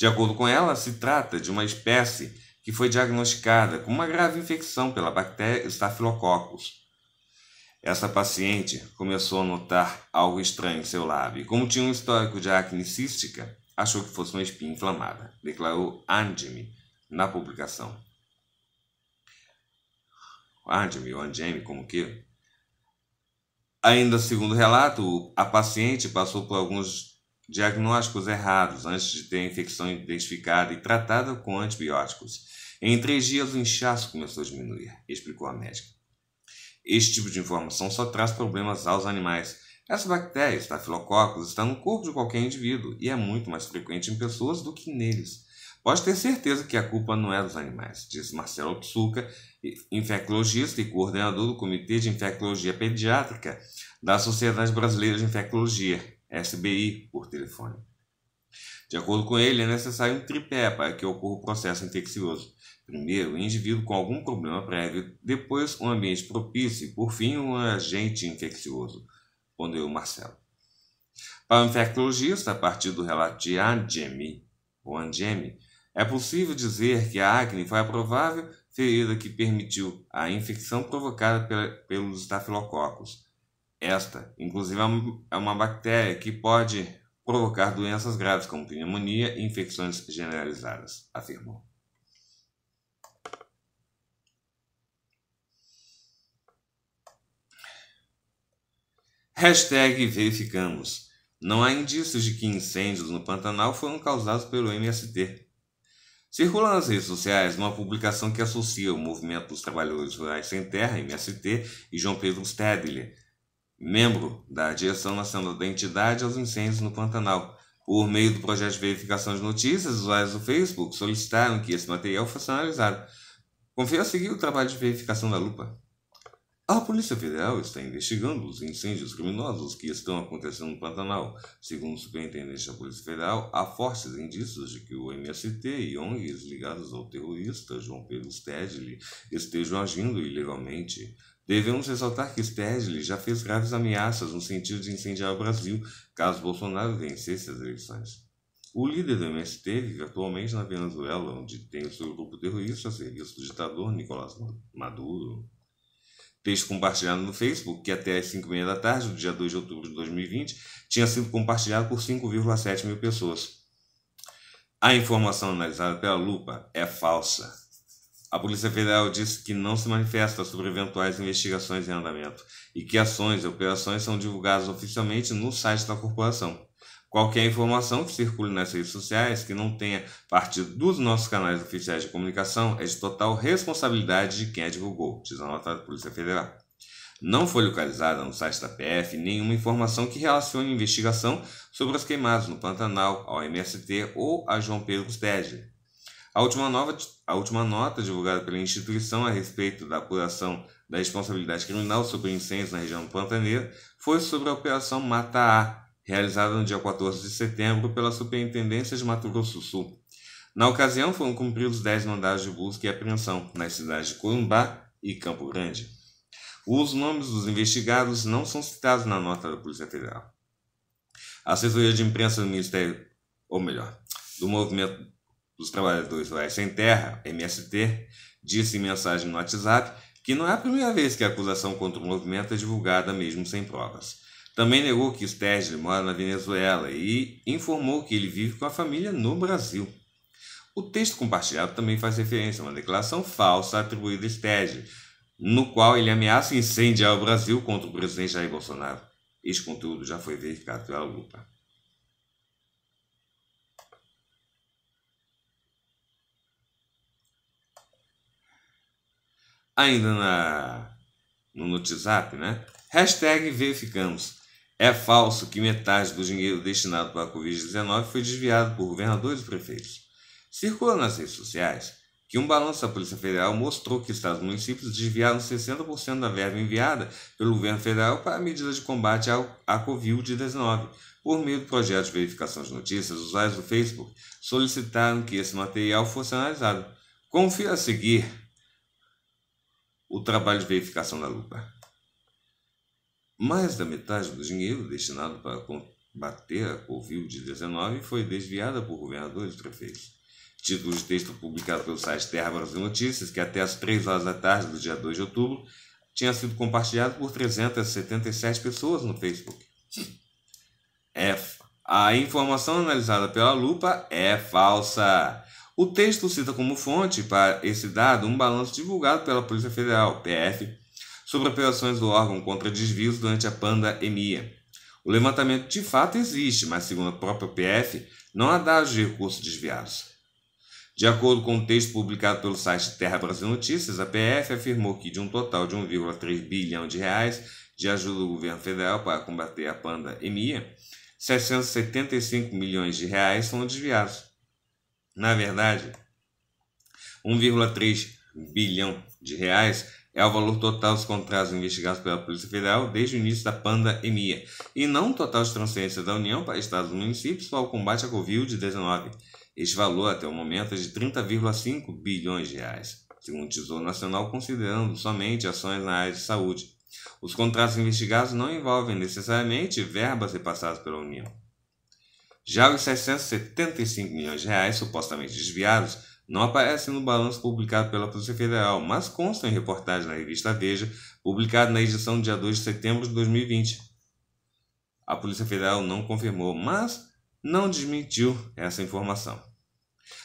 De acordo com ela, se trata de uma espécie que foi diagnosticada com uma grave infecção pela bactéria Staphylococcus. Essa paciente começou a notar algo estranho em seu lábio e, como tinha um histórico de acne cística, achou que fosse uma espinha inflamada, declarou Andjemi na publicação. Andjemi ou Andjemi como que? Ainda segundo o relato, a paciente passou por alguns diagnósticos errados antes de ter a infecção identificada e tratada com antibióticos. Em três dias, o inchaço começou a diminuir, explicou a médica. Este tipo de informação só traz problemas aos animais. Essa bactéria, estafilococcus, está no corpo de qualquer indivíduo e é muito mais frequente em pessoas do que neles. Pode ter certeza que a culpa não é dos animais, disse Marcelo Psuca, infectologista e coordenador do Comitê de Infectologia Pediátrica da Sociedade Brasileira de Infectologia, SBI por telefone. De acordo com ele, é necessário um tripé para que ocorra o processo infeccioso. Primeiro, um indivíduo com algum problema prévio, depois um ambiente propício e, por fim, um agente infeccioso, ponderou Marcelo. Para o infectologista, a partir do relato de Angemi, ou Angemi, é possível dizer que a acne foi a provável ferida que permitiu a infecção provocada pela, pelos estafilococos, esta, inclusive, é, é uma bactéria que pode provocar doenças graves como pneumonia e infecções generalizadas, afirmou. Hashtag verificamos. Não há indícios de que incêndios no Pantanal foram causados pelo MST. Circula nas redes sociais uma publicação que associa o Movimento dos Trabalhadores Rurais Sem Terra, MST, e João Pedro Stedley, membro da Direção Nacional da Entidade aos Incêndios no Pantanal. Por meio do projeto de verificação de notícias, usuários do Facebook solicitaram que esse material fosse analisado. Confira a seguir o trabalho de verificação da lupa. A Polícia Federal está investigando os incêndios criminosos que estão acontecendo no Pantanal. Segundo o superintendente da Polícia Federal, há fortes indícios de que o MST e ONGs ligados ao terrorista João Pedro Stedley estejam agindo ilegalmente. Devemos ressaltar que Stedley já fez graves ameaças no sentido de incendiar o Brasil caso Bolsonaro vencesse as eleições. O líder do MST vive atualmente na Venezuela, onde tem o seu grupo terrorista a serviço do ditador Nicolás Maduro. Texto compartilhado no Facebook, que até às 5h30 da tarde, do dia 2 de outubro de 2020, tinha sido compartilhado por 5,7 mil pessoas. A informação analisada pela lupa é falsa. A Polícia Federal disse que não se manifesta sobre eventuais investigações em andamento e que ações e operações são divulgadas oficialmente no site da corporação. Qualquer informação que circule nas redes sociais que não tenha partido dos nossos canais oficiais de comunicação é de total responsabilidade de quem a divulgou, diz a nota da Polícia Federal. Não foi localizada no site da PF nenhuma informação que relacione investigação sobre as queimadas no Pantanal, ao MST ou a João Pedro Stedley. A última, nova, a última nota divulgada pela instituição a respeito da apuração da responsabilidade criminal sobre incêndios na região pantaneira foi sobre a Operação Mata A, realizada no dia 14 de setembro pela Superintendência de Mato Grosso do Sul. Na ocasião, foram cumpridos 10 mandados de busca e apreensão nas cidades de Corumbá e Campo Grande. Os nomes dos investigados não são citados na nota da Polícia Federal. A assessoria de imprensa do Ministério, ou melhor, do Movimento dos Trabalhadores Rurais em Terra, MST, disse em mensagem no WhatsApp que não é a primeira vez que a acusação contra o movimento é divulgada mesmo sem provas. Também negou que Sturgeon mora na Venezuela e informou que ele vive com a família no Brasil. O texto compartilhado também faz referência a uma declaração falsa atribuída a Sturgeon, no qual ele ameaça incendiar o Brasil contra o presidente Jair Bolsonaro. Este conteúdo já foi verificado pela Lupa. ainda na, no WhatsApp, né? Hashtag verificamos. É falso que metade do dinheiro destinado para a Covid-19 foi desviado por governadores e prefeitos. Circula nas redes sociais que um balanço da Polícia Federal mostrou que estados e municípios desviaram 60% da verba enviada pelo governo federal para medidas de combate à Covid-19. Por meio do projeto de verificação de notícias, usuários do Facebook solicitaram que esse material fosse analisado. Confira a seguir o trabalho de verificação da lupa. Mais da metade do dinheiro destinado para combater a Covid-19 foi desviada por governadores e prefeitos. Título de texto publicado pelo site Terra Brasil Notícias, que até as 3 horas da tarde do dia 2 de outubro tinha sido compartilhado por 377 pessoas no Facebook. F. É, a informação analisada pela lupa é falsa. O texto cita como fonte para esse dado um balanço divulgado pela Polícia Federal, PF, sobre operações do órgão contra desvios durante a pandemia. O levantamento de fato existe, mas, segundo a própria PF, não há dados de recursos desviados. De acordo com o um texto publicado pelo site Terra Brasil Notícias, a PF afirmou que de um total de 1,3 bilhão de reais de ajuda do governo federal para combater a pandemia, 675 milhões de reais foram desviados. Na verdade, 1,3 bilhão de reais é o valor total dos contratos investigados pela Polícia Federal desde o início da pandemia, e não o total de transferências da União para estados e municípios para o combate à Covid-19. Este valor, até o momento, é de 30,5 bilhões de reais, segundo o Tesouro Nacional, considerando somente ações na área de saúde. Os contratos investigados não envolvem necessariamente verbas repassadas pela União. Já os 675 milhões de reais supostamente desviados não aparecem no balanço publicado pela Polícia Federal, mas constam em reportagem na revista Veja, publicado na edição do dia 2 de setembro de 2020. A Polícia Federal não confirmou, mas não desmentiu essa informação.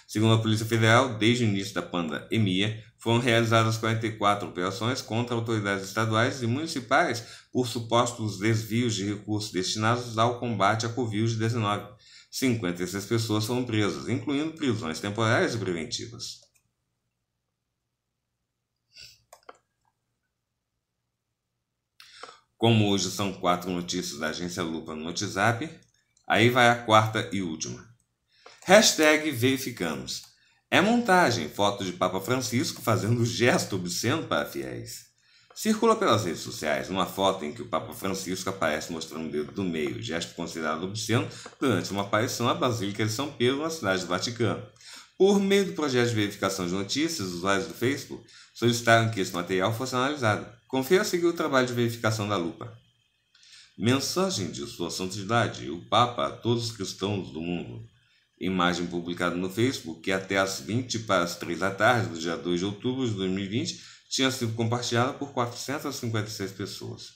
Segundo a Polícia Federal, desde o início da pandemia, foram realizadas 44 operações contra autoridades estaduais e municipais por supostos desvios de recursos destinados ao combate à Covid-19. 56 pessoas foram presas, incluindo prisões temporárias e preventivas. Como hoje são quatro notícias da agência Lupa no WhatsApp, aí vai a quarta e última. Hashtag verificamos. É montagem, foto de Papa Francisco fazendo gesto obsceno para fiéis. Circula pelas redes sociais uma foto em que o Papa Francisco aparece mostrando o dedo do meio, gesto considerado obsceno, durante uma aparição à Basílica de São Pedro, na cidade do Vaticano. Por meio do projeto de verificação de notícias, usuários do Facebook solicitaram que esse material fosse analisado. Confira a seguir o trabalho de verificação da lupa. Mensagem de Sua Santidade, o Papa a todos os cristãos do mundo. Imagem publicada no Facebook que até às 20 para as 3 da tarde do dia 2 de outubro de 2020 tinha sido compartilhada por 456 pessoas.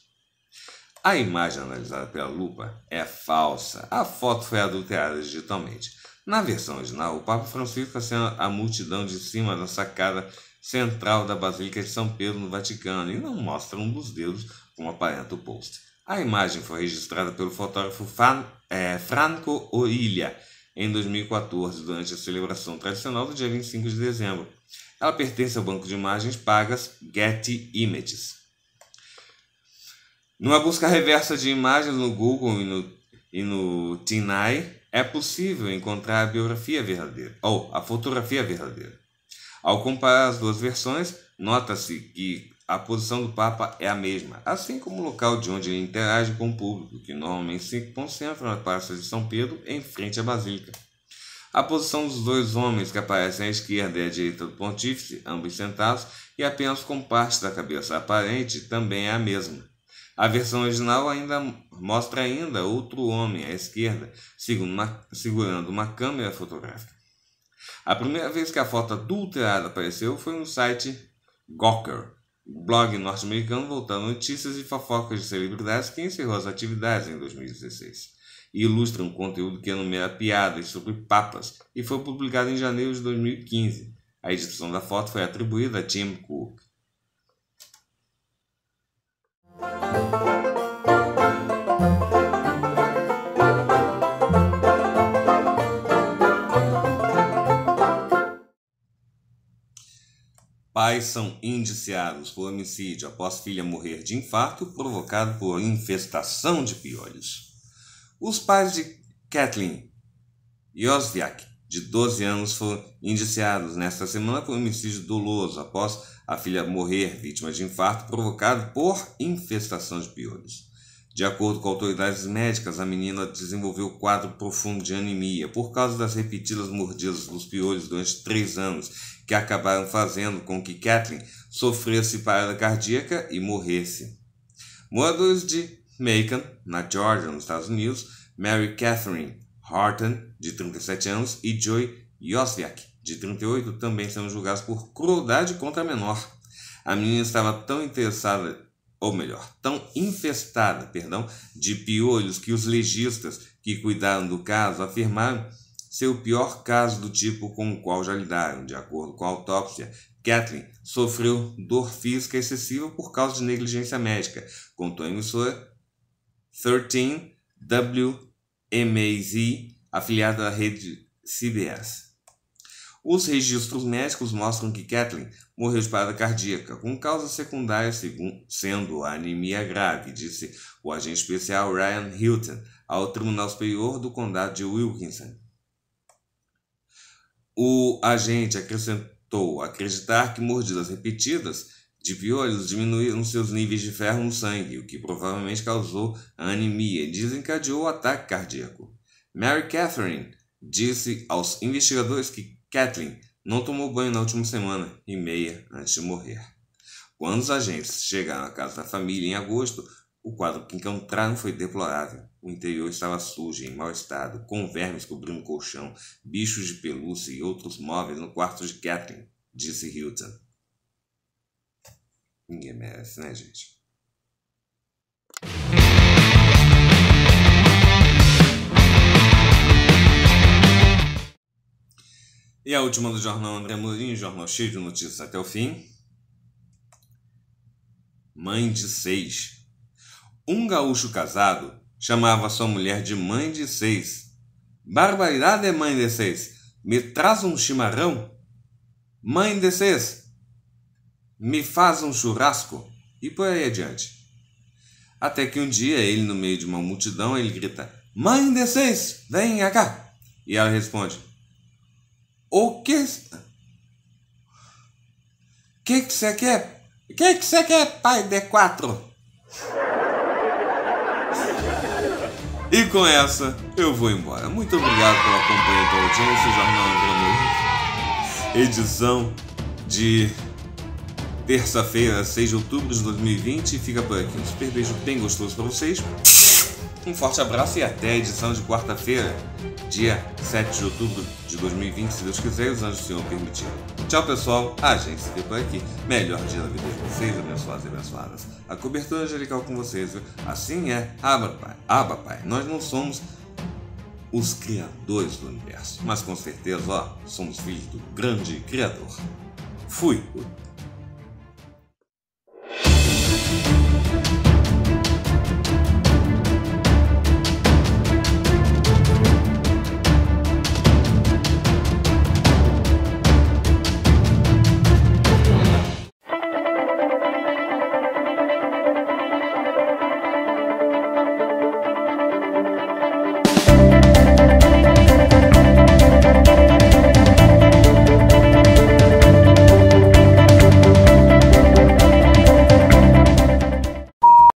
A imagem analisada pela lupa é falsa. A foto foi adulterada digitalmente. Na versão original, o Papa Francisco assina a multidão de cima da sacada central da Basílica de São Pedro no Vaticano e não mostra um dos dedos, como aparenta o post. A imagem foi registrada pelo fotógrafo Fan, é, Franco Oilha em 2014, durante a celebração tradicional do dia 25 de dezembro. Ela pertence ao banco de imagens pagas Getty Images. Numa busca reversa de imagens no Google e no, e no Tinai, é possível encontrar a biografia verdadeira, ou a fotografia verdadeira. Ao comparar as duas versões, nota-se que a posição do Papa é a mesma, assim como o local de onde ele interage com o público, que normalmente se concentra na Praça de São Pedro, em frente à Basílica. A posição dos dois homens que aparecem à esquerda e à direita do pontífice, ambos sentados, e apenas com parte da cabeça aparente, também é a mesma. A versão original ainda mostra ainda outro homem à esquerda, segurando uma câmera fotográfica. A primeira vez que a foto adulterada apareceu foi no site Gawker, blog norte-americano voltando notícias e fofocas de celebridades que encerrou as atividades em 2016 e ilustra um conteúdo que nomeia piadas sobre papas e foi publicado em janeiro de 2015. A edição da foto foi atribuída a Tim Cook. Pais são indiciados por homicídio após filha morrer de infarto provocado por infestação de piolhos. Os pais de Kathleen Josviak, de 12 anos, foram indiciados nesta semana por homicídio doloso após a filha morrer vítima de infarto provocado por infestação de piolhos. De acordo com autoridades médicas, a menina desenvolveu quadro profundo de anemia por causa das repetidas mordidas dos piolhos durante três anos, que acabaram fazendo com que Kathleen sofresse parada cardíaca e morresse. Moradores de Macon, na Georgia, nos Estados Unidos, Mary Catherine Horton, de 37 anos, e Joy Josviak, de 38, também sendo julgados por crueldade contra a menor. A menina estava tão interessada, ou melhor, tão infestada, perdão, de piolhos que os legistas que cuidaram do caso afirmaram ser o pior caso do tipo com o qual já lidaram. De acordo com a autópsia, Kathleen sofreu dor física excessiva por causa de negligência médica, contou a emissora 13 WMAZ, afiliada à rede CBS. Os registros médicos mostram que Kathleen morreu de parada cardíaca, com causa secundária sendo a anemia grave, disse o agente especial Ryan Hilton ao Tribunal Superior do Condado de Wilkinson. O agente acrescentou acreditar que mordidas repetidas de piolhos diminuíram seus níveis de ferro no sangue, o que provavelmente causou a anemia e desencadeou o ataque cardíaco. Mary Catherine disse aos investigadores que Kathleen não tomou banho na última semana e meia antes de morrer. Quando os agentes chegaram à casa da família em agosto, o quadro que encontraram foi deplorável. O interior estava sujo, em mau estado, com vermes cobrindo o colchão, bichos de pelúcia e outros móveis no quarto de Catherine, disse Hilton. Ninguém merece, né, gente? E a última do jornal André Mourinho, jornal cheio de notícias até o fim. Mãe de seis. Um gaúcho casado chamava sua mulher de mãe de seis. Barbaridade é mãe de seis. Me traz um chimarrão? Mãe de seis, me faz um churrasco e por aí adiante. Até que um dia ele, no meio de uma multidão, ele grita: Mãe indecência, vem cá! E ela responde: O que? O que você quer? O que você quer, pai de quatro? E com essa, eu vou embora. Muito obrigado pela companhia da audiência, Jornal Edição de terça-feira, 6 de outubro de 2020. Fica por aqui um super beijo bem gostoso para vocês. Um forte abraço e até a edição de quarta-feira, dia 7 de outubro de 2020, se Deus quiser e os anjos do Senhor permitir. Tchau, pessoal. A gente se vê por aqui. Melhor dia da vida de vocês, abençoados e abençoadas. A cobertura angelical com vocês, viu? Assim é. Aba, Pai. Aba, Pai. Nós não somos os criadores do universo, mas com certeza, ó, somos filhos do grande Criador. Fui! thank you